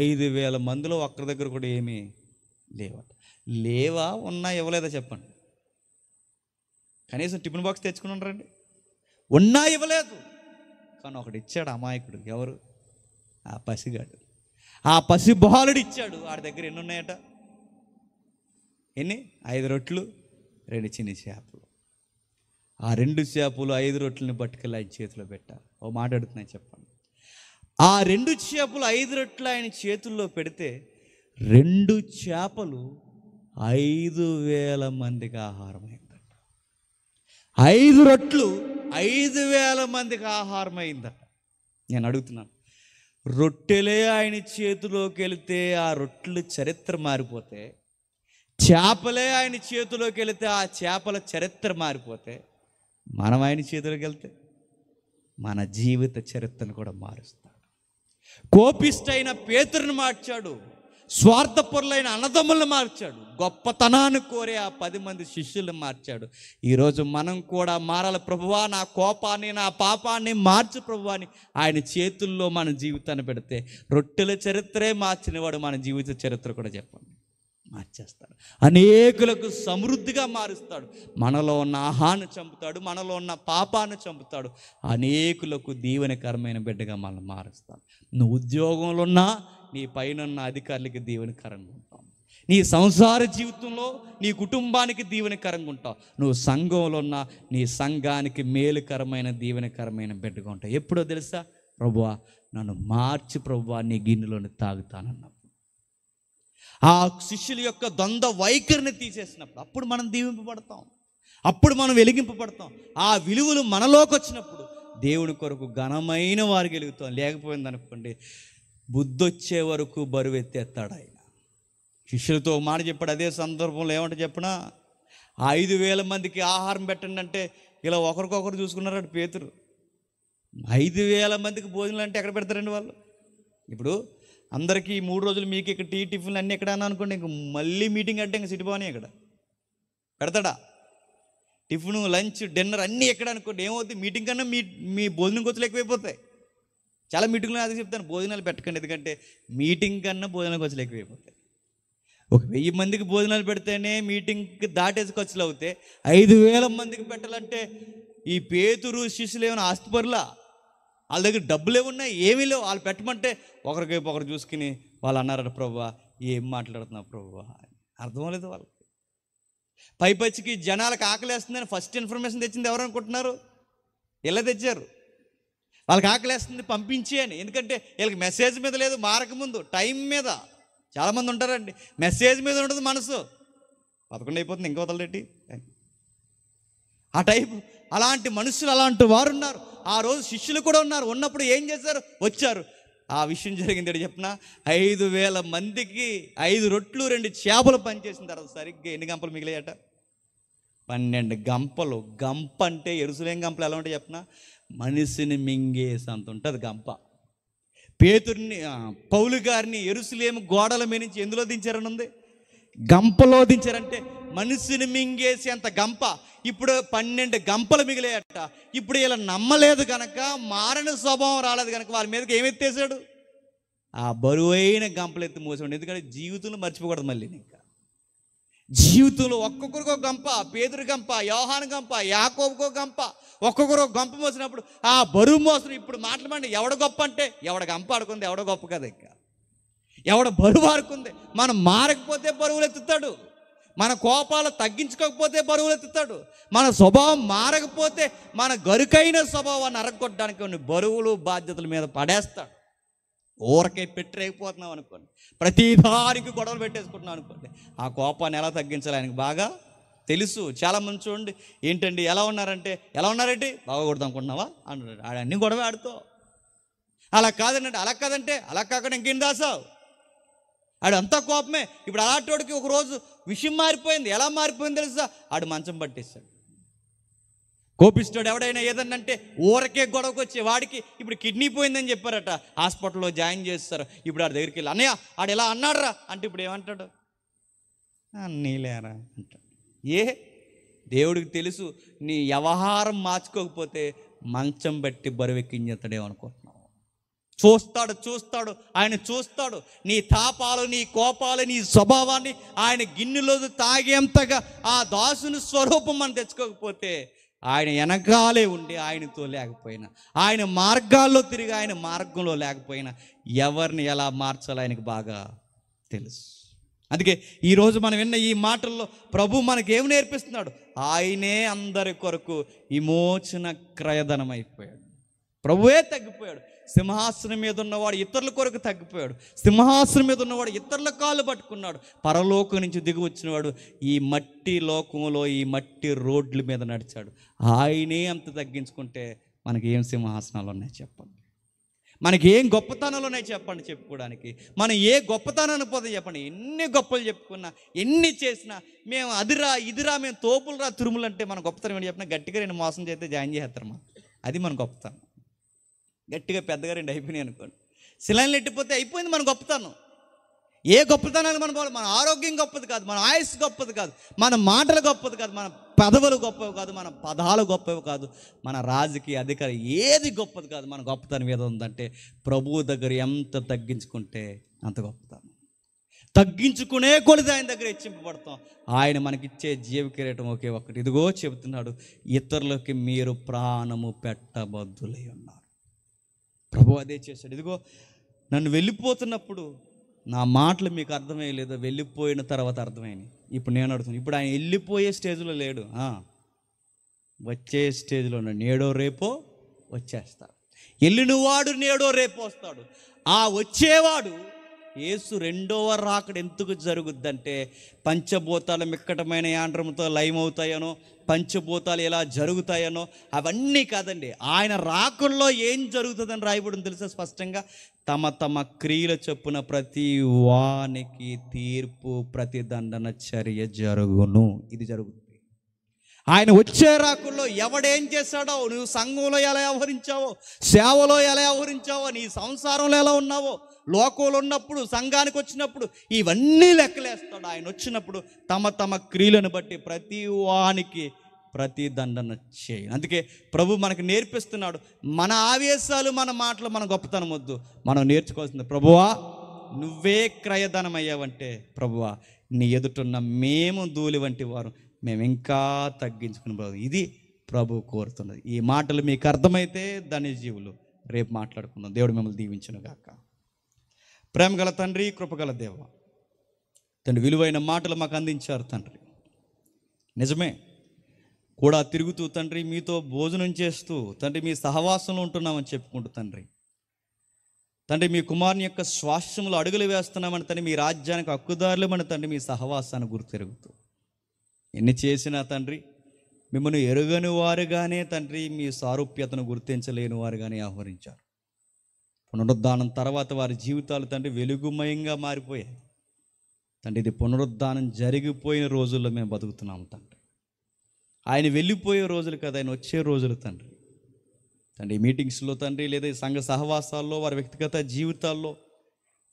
ఐదు వేల మందిలో ఒక్కరి దగ్గర కూడా ఏమీ లేవట లేవా ఉన్నా ఇవ్వలేదా చెప్పండి కనీసం టిఫిన్ బాక్స్ తెచ్చుకుని ఉండరండి ఉన్నా ఇవ్వలేదు కానీ ఒకడు ఇచ్చాడు అమాయకుడు ఎవరు ఆ పసిగాడు ఆ పసి బాలుడు ఇచ్చాడు వాడి దగ్గర ఎన్ని ఉన్నాయట ఎన్ని ఐదు రొట్లు రెండు చిన్న చేపలు ఆ రెండు చేపలు ఐదు రొట్టెలను పట్టుకెళ్ళి ఆయన చేతిలో పెట్టారు ఓ మాట్లాడుతున్నాయి చెప్పండి ఆ రెండు చేపలు ఐదు రొట్టెలు ఆయన చేతుల్లో పెడితే రెండు చేపలు ఐదు వేల మందికి ఆహారం అయిందట ఐదు రొట్లు ఐదు వేల మందికి ఆహారం అయిందట నేను అడుగుతున్నాను రొట్టెలే ఆయన చేతిలోకి వెళితే ఆ రొట్టెలు చరిత్ర మారిపోతే చేపలే ఆయన చేతిలోకి వెళితే ఆ చేపల చరిత్ర మారిపోతే మనం ఆయన చేతులకు వెళ్తే మన జీవిత చరిత్రను కూడా మారుస్తాడు కోపిష్టైన పేతురుని మార్చాడు స్వార్థపరులైన అన్నదమ్ములను మార్చాడు గొప్పతనాన్ని కోరే ఆ పది మంది శిష్యులను మార్చాడు ఈరోజు మనం కూడా మారాలి ప్రభువా నా కోపాన్ని నా పాపాన్ని మార్చు ప్రభువాని ఆయన చేతుల్లో మన జీవితాన్ని పెడితే రొట్టెల చరిత్రే మార్చినవాడు మన జీవిత చరిత్ర కూడా చెప్పండి మార్చేస్తాడు అనేకులకు సమృద్ధిగా మారుస్తాడు మనలో ఉన్న ఆహాన్ని చంపుతాడు మనలో ఉన్న పాపాన్ని చంపుతాడు అనేకులకు దీవెనకరమైన బిడ్డగా మనల్ని మారుస్తాడు నువ్వు ఉద్యోగంలో ఉన్నా నీ పైన ఉన్న అధికారులకి దీవెనకరంగా ఉంటావు నీ సంసార జీవితంలో నీ కుటుంబానికి దీవెనకరంగా ఉంటావు నువ్వు సంఘంలో ఉన్న నీ సంఘానికి మేలుకరమైన దీవెనకరమైన బిడ్డగా ఉంటావు ఎప్పుడో తెలుసా ప్రభువా నన్ను మార్చి ప్రభువా నీ గిన్నెలోని తాగుతానన్నావు ఆ శిష్యుల యొక్క ద్వంద్వ వైఖరిని తీసేసినప్పుడు అప్పుడు మనం దీవింపబడతాం అప్పుడు మనం వెలిగింపబడతాం ఆ విలువలు మనలోకి వచ్చినప్పుడు దేవుని కొరకు ఘనమైన వారు గెలుగుతాం లేకపోయింది అనుకోండి బుద్ధొచ్చే వరకు బరువు ఎత్తేస్తాడు ఆయన శిష్యులతో మాట చెప్పాడు అదే సందర్భంలో ఏమంటే చెప్పినా ఐదు వేల మందికి ఆహారం పెట్టండి అంటే ఇలా ఒకరికొకరు చూసుకున్నారట పేతురు ఐదు వేల మందికి భోజనాలు అంటే ఎక్కడ పెడతారండి వాళ్ళు ఇప్పుడు అందరికీ మూడు రోజులు మీకు ఇక్కడ టీ టిఫిన్లు అన్నీ ఎక్కడ అనుకోండి ఇంక మళ్ళీ మీటింగ్ అంటే ఇంక సిటీ ఇక్కడ పెడతాడా టిఫిన్ లంచ్ డిన్నర్ అన్నీ ఎక్కడ అనుకోండి ఏమవుతుంది మీటింగ్ కన్నా మీ మీ భోజనం ఖర్చులు ఎక్కువైపోతాయి చాలా మీటింగ్లో అది చెప్తాను భోజనాలు పెట్టకండి ఎందుకంటే మీటింగ్ కన్నా భోజనం ఖర్చులు ఎక్కువైపోతాయి ఒక వెయ్యి మందికి భోజనాలు పెడితేనే మీటింగ్కి దాటేసి ఖర్చులు అవుతాయి ఐదు వేల మందికి పెట్టాలంటే ఈ పేతురు శిష్యులు ఏమైనా ఆస్తిపరులా వాళ్ళ దగ్గర డబ్బులు ఉన్నాయి ఏమీ లేవు వాళ్ళు పెట్టమంటే ఒకరికైపు ఒకరు చూసుకుని వాళ్ళు అన్నారట ప్రభు ఏం మాట్లాడుతున్నావు ప్రభు అర్థం లేదు వాళ్ళకి పైపచ్చికి జనాలకు ఆకలేస్తుందని ఫస్ట్ ఇన్ఫర్మేషన్ తెచ్చింది ఎవరు అనుకుంటున్నారు ఇలా తెచ్చారు వాళ్ళకి ఆకలేస్తుంది పంపించి అని ఎందుకంటే వీళ్ళకి మెసేజ్ మీద లేదు మారకముందు టైం మీద చాలామంది ఉంటారండి మెసేజ్ మీద ఉండదు మనసు పదకొండు అయిపోతుంది ఇంకో ఆ టైపు అలాంటి మనుషులు అలాంటి వారు ఉన్నారు ఆ రోజు శిష్యులు కూడా ఉన్నారు ఉన్నప్పుడు ఏం చేశారు వచ్చారు ఆ విషయం జరిగింది చెప్పిన ఐదు వేల మందికి ఐదు రొట్లు రెండు చేపలు పనిచేసిన తర్వాత సరిగ్గా ఎన్ని గంపలు మిగిలాయట పన్నెండు గంపలు గంప అంటే ఎరుసలేం గంపలు ఎలా ఉంటాయి చెప్పిన మనిషిని మింగేసంత ఉంటుంది గంప పేతుర్ని పౌలు గారిని ఎరుసలేము గోడల మీద నుంచి ఎందులో దించారని ఉంది గంపలో దించారంటే మనిషిని మింగేసి అంత గంప ఇప్పుడు పన్నెండు గంపలు మిగిలేయట ఇప్పుడు ఇలా నమ్మలేదు కనుక మారిన స్వభావం రాలేదు కనుక వాళ్ళ మీదకి ఏమెత్తేసాడు ఆ బరువైన గంపలు ఎత్తి మోసాడు ఎందుకంటే జీవితంలో మర్చిపోకూడదు మళ్ళీ ఇంకా జీవితంలో ఒక్కొక్కరికో గంప పేదరి గంప యోహాన్ గంప యాకోబుకో గంప ఒక్కొక్కరు గంప మోసినప్పుడు ఆ బరువు మోసం ఇప్పుడు మాట్లాడండి ఎవడ గొప్ప అంటే ఎవడ గంప ఆడుకుంది ఎవడ గొప్ప కదా ఇంకా ఎవడ బరువు ఆడుకుంది మనం మారకపోతే బరువులు ఎత్తుతాడు మన కోపాలు తగ్గించుకోకపోతే బరువులు ఎత్తుతాడు మన స్వభావం మారకపోతే మన గరుకైన స్వభావాన్ని అరగొట్టడానికి కొన్ని బరువులు బాధ్యతల మీద పడేస్తాడు ఊరకే పెట్టరేకపోతున్నాం అనుకోండి ప్రతిదానికి గొడవలు పెట్టేసుకుంటున్నాం అనుకోండి ఆ కోపాన్ని ఎలా తగ్గించాలి ఆయనకు బాగా తెలుసు చాలా మంది చూడండి ఏంటండి ఎలా ఉన్నారంటే ఎలా ఉన్నారండి బాగా కొడదాం అనుకుంటున్నావా అంటున్నాడు ఆడన్నీ గొడవ ఆడుతావు అలా కాదండి అలా కాదంటే అలా కాకుండా ఇంకేం దాసావు ఆడు అంత కోపమే ఇప్పుడు అలాంటి ఒకరోజు విషయం మారిపోయింది ఎలా మారిపోయింది తెలుసా ఆడు మంచం పట్టేశాడు కోపిస్తాడు ఎవడైనా ఏదన్నంటే ఊరకే గొడవకు వచ్చే వాడికి ఇప్పుడు కిడ్నీ పోయిందని చెప్పారట హాస్పిటల్లో జాయిన్ చేస్తారు ఇప్పుడు ఆడి దగ్గరికి వెళ్ళి అన్నయ్య ఆడు ఎలా అన్నాడురా అంటే ఇప్పుడు ఏమంటాడు నీలేరా అంటాడు ఏ దేవుడికి తెలుసు నీ వ్యవహారం మార్చుకోకపోతే మంచం బట్టి బరువెక్కించేస్తాడేమనుకో చూస్తాడు చూస్తాడు ఆయన చూస్తాడు నీ తాపాలు నీ కోపాలు నీ స్వభావాన్ని ఆయన గిన్నెలో తాగేంతగా ఆ దాసుని స్వరూపం మనం తెచ్చుకోకపోతే ఆయన వెనకాలే ఉండి ఆయనతో లేకపోయినా ఆయన మార్గాల్లో తిరిగి ఆయన మార్గంలో లేకపోయినా ఎవరిని ఎలా మార్చాలో ఆయనకు బాగా తెలుసు అందుకే ఈరోజు మనం విన్న ఈ మాటల్లో ప్రభు మనకేమి నేర్పిస్తున్నాడు ఆయనే అందరి కొరకు విమోచన క్రయధనం అయిపోయాడు ప్రభువే తగ్గిపోయాడు సింహాసనం మీద ఉన్నవాడు ఇతరుల కొరకు తగ్గిపోయాడు సింహాసనం మీద ఉన్నవాడు ఇతరుల కాళ్ళు పట్టుకున్నాడు పరలోకం నుంచి దిగి వచ్చినవాడు ఈ మట్టి లోకంలో ఈ మట్టి రోడ్ల మీద నడిచాడు ఆయనే అంత తగ్గించుకుంటే మనకి ఏం సింహాసనాలు ఉన్నాయి చెప్పండి మనకి ఏం గొప్పతనాలు ఉన్నాయి చెప్పండి చెప్పుకోవడానికి మనం ఏ గొప్పతనాన్ని పోతే చెప్పండి ఎన్ని గొప్పలు చెప్పుకున్నా ఎన్ని చేసినా మేము అదిరా ఇదిరా మేము తోపులరా తిరుమలంటే మన గొప్పతనం ఏంటి చెప్పినా గట్టిగా నేను మోసం చేస్తే జాయిన్ చేస్తారు అది మన గొప్పతనం గట్టిగా పెద్దగా రెండు అయిపోయినాయి అనుకోండి శిలైన్లు ఎట్టిపోతే అయిపోయింది మన గొప్పతనం ఏ గొప్పతనాన్ని మనం పోవాలి మన ఆరోగ్యం గొప్పది కాదు మన ఆయుష్ గొప్పది కాదు మన మాటలు గొప్పది కాదు మన పదవులు గొప్పవి కాదు మన పదాలు గొప్పవి కాదు మన రాజకీయ అధికారం ఏది గొప్పది కాదు మన గొప్పతనం ఏదో ఉందంటే ప్రభువు దగ్గర ఎంత తగ్గించుకుంటే అంత గొప్పతనం తగ్గించుకునే కొలిది ఆయన దగ్గర హెచ్చింపబడతాం ఆయన మనకిచ్చే జీవ కిరీటం ఒకే ఒక్కటి ఇదిగో చెబుతున్నాడు ఇతరులకి మీరు ప్రాణము పెట్టబద్దులై ఉన్నారు ప్రభు అదే చేశాడు ఇదిగో నన్ను వెళ్ళిపోతున్నప్పుడు నా మాటలు మీకు అర్థమయ్యలేదు వెళ్ళిపోయిన తర్వాత అర్థమైంది ఇప్పుడు నేను అడుగుతున్నాను ఇప్పుడు ఆయన వెళ్ళిపోయే స్టేజ్లో లేడు వచ్చే స్టేజ్లో నేడో రేపో వచ్చేస్తాడు వెళ్ళినవాడు నేడో రేపు వస్తాడు ఆ వచ్చేవాడు యేసు రెండవ రాకడ ఎందుకు జరుగుద్దంటే పంచభూతాలు మిక్కటమైన యాంత్రంతో లయమవుతాయనో పంచభూతాలు ఎలా జరుగుతాయనో అవన్నీ కాదండి ఆయన రాకుల్లో ఏం జరుగుతుందని రాయబడి తెలుసా స్పష్టంగా తమ తమ క్రియల చొప్పున ప్రతి వానికి తీర్పు ప్రతిదండన చర్య జరుగును ఇది జరుగుతుంది ఆయన వచ్చే రాకుల్లో ఎవడేం చేశాడో నువ్వు సంఘంలో ఎలా వ్యవహరించావో సేవలో ఎలా వ్యవహరించావో నీ సంసారంలో ఎలా ఉన్నావో లోకంలో ఉన్నప్పుడు సంఘానికి వచ్చినప్పుడు ఇవన్నీ లెక్కలేస్తాడు ఆయన వచ్చినప్పుడు తమ తమ క్రియలను బట్టి ప్రతి వానికి ప్రతి దండన చేయి అందుకే ప్రభు మనకు నేర్పిస్తున్నాడు మన ఆవేశాలు మన మాటలు మన గొప్పతనం వద్దు మనం నేర్చుకోవాల్సింది ప్రభువా నువ్వే క్రయధనం అయ్యావంటే ప్రభువా నీ ఎదుటున్న మేము ధూళి వంటి వారు మేము ఇంకా తగ్గించుకుని బాగు ఇది ప్రభు కోరుతున్నది ఈ మాటలు మీకు అర్థమైతే ధనిజీవులు రేపు మాట్లాడుకుందాం దేవుడు మిమ్మల్ని దీవించను గాక ప్రేమ గల తండ్రి కృపగల దేవ తండ్రి విలువైన మాటలు మాకు అందించారు తండ్రి నిజమే కూడా తిరుగుతూ తండ్రి మీతో భోజనం చేస్తూ తండ్రి మీ సహవాసంలో ఉంటున్నామని చెప్పుకుంటూ తండ్రి తండ్రి మీ కుమారుని యొక్క శ్వాసములు అడుగులు వేస్తున్నామని తండ్రి మీ రాజ్యానికి హక్కుదారులు మన తండ్రి మీ సహవాసాన్ని గుర్తెరుగుతూ ఎన్ని చేసినా తండ్రి మిమ్మల్ని ఎరుగని వారుగానే తండ్రి మీ సారూప్యతను గుర్తించలేని వారుగానే ఆహ్వానించారు పునరుద్ధానం తర్వాత వారి జీవితాలు తండ్రి వెలుగుమయంగా మారిపోయాయి తండ్రి ఇది పునరుద్ధానం జరిగిపోయిన రోజుల్లో మేము బతుకుతున్నాము తండ్రి ఆయన వెళ్ళిపోయే రోజులు కదా ఆయన వచ్చే రోజులు తండ్రి తండ్రి మీటింగ్స్లో తండ్రి లేదా సంఘ సహవాసాల్లో వారి వ్యక్తిగత జీవితాల్లో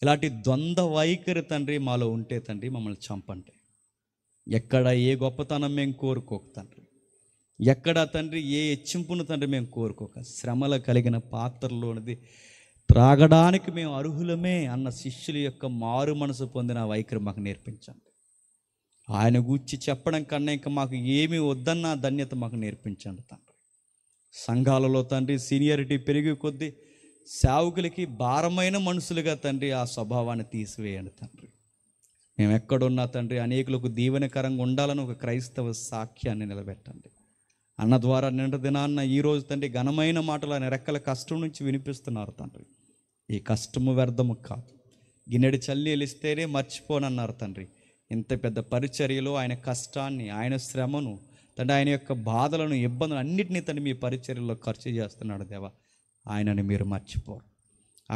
ఇలాంటి ద్వంద్వ వైఖరి తండ్రి మాలో ఉంటే తండ్రి మమ్మల్ని చంపండి ఎక్కడ ఏ గొప్పతనం మేము కోరుకోక తండ్రి ఎక్కడ తండ్రి ఏ హెచ్చింపును తండ్రి మేము కోరుకోక శ్రమల కలిగిన పాత్రలోనిది త్రాగడానికి మేము అర్హులమే అన్న శిష్యుల యొక్క మారు మనసు పొందిన వైఖరి మాకు నేర్పించండి ఆయన గూర్చి చెప్పడం కన్నా ఇంకా మాకు ఏమి వద్దన్న ధన్యత మాకు నేర్పించండి తండ్రి సంఘాలలో తండ్రి సీనియారిటీ పెరిగి కొద్దీ సేవకులకి భారమైన మనుషులుగా తండ్రి ఆ స్వభావాన్ని తీసివేయండి తండ్రి మేము ఎక్కడున్నా తండ్రి అనేకులకు దీవెనకరంగా ఉండాలని ఒక క్రైస్తవ సాఖ్యాన్ని నిలబెట్టండి అన్న ద్వారా నిండు దినాన్న ఈరోజు తండ్రి ఘనమైన మాటలు ఆయన రెక్కల కష్టం నుంచి వినిపిస్తున్నారు తండ్రి ఈ కష్టము వ్యర్థము కాదు గిన్నెడు చల్లి వెలిస్తేనే మర్చిపోనన్నారు తండ్రి ఇంత పెద్ద పరిచర్యలో ఆయన కష్టాన్ని ఆయన శ్రమను తండ్రి ఆయన యొక్క బాధలను ఇబ్బందులు అన్నింటినీ తండ్రి మీ పరిచర్యలో ఖర్చు చేస్తున్నాడు దేవా ఆయనని మీరు మర్చిపోరు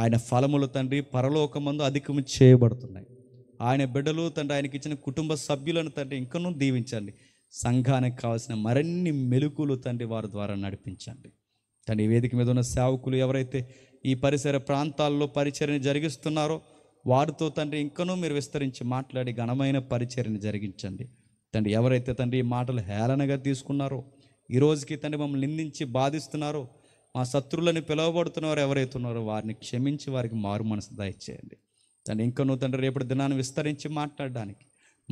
ఆయన ఫలములు తండ్రి పరలోకమందు అధికము చేయబడుతున్నాయి ఆయన బిడ్డలు తండ్రి ఆయనకి ఇచ్చిన కుటుంబ సభ్యులను తండ్రి ఇంకనూ దీవించండి సంఘానికి కావాల్సిన మరిన్ని మెలుకులు తండ్రి వారి ద్వారా నడిపించండి తండ్రి వేదిక మీద ఉన్న సేవకులు ఎవరైతే ఈ పరిసర ప్రాంతాల్లో పరిచర్ని జరిగిస్తున్నారో వారితో తండ్రి ఇంకనూ మీరు విస్తరించి మాట్లాడి ఘనమైన పరిచర్ని జరిగించండి తండ్రి ఎవరైతే తండ్రి ఈ మాటలు హేళనగా తీసుకున్నారో ఈ రోజుకి తండ్రి మమ్మల్ని నిందించి బాధిస్తున్నారో మా శత్రువులను పిలువబడుతున్నవారు ఎవరైతే ఉన్నారో వారిని క్షమించి వారికి మారు మనసు దయచేయండి తండ్రి ఇంకనూ తండ్రి రేపటి దినాన్ని విస్తరించి మాట్లాడడానికి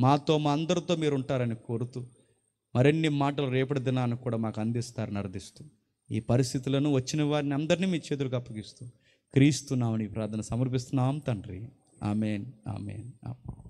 మాతో మా అందరితో మీరు ఉంటారని కోరుతూ మరిన్ని మాటలు రేపటి దినాన్ని కూడా మాకు అందిస్తారని అర్థిస్తూ ఈ పరిస్థితులను వచ్చిన వారిని అందరినీ మీ చేతులకు అప్పగిస్తూ క్రీస్తున్నామని ప్రార్థన సమర్పిస్తున్నాం తండ్రి ఆమెన్ ఆమెన్ ఆమెన్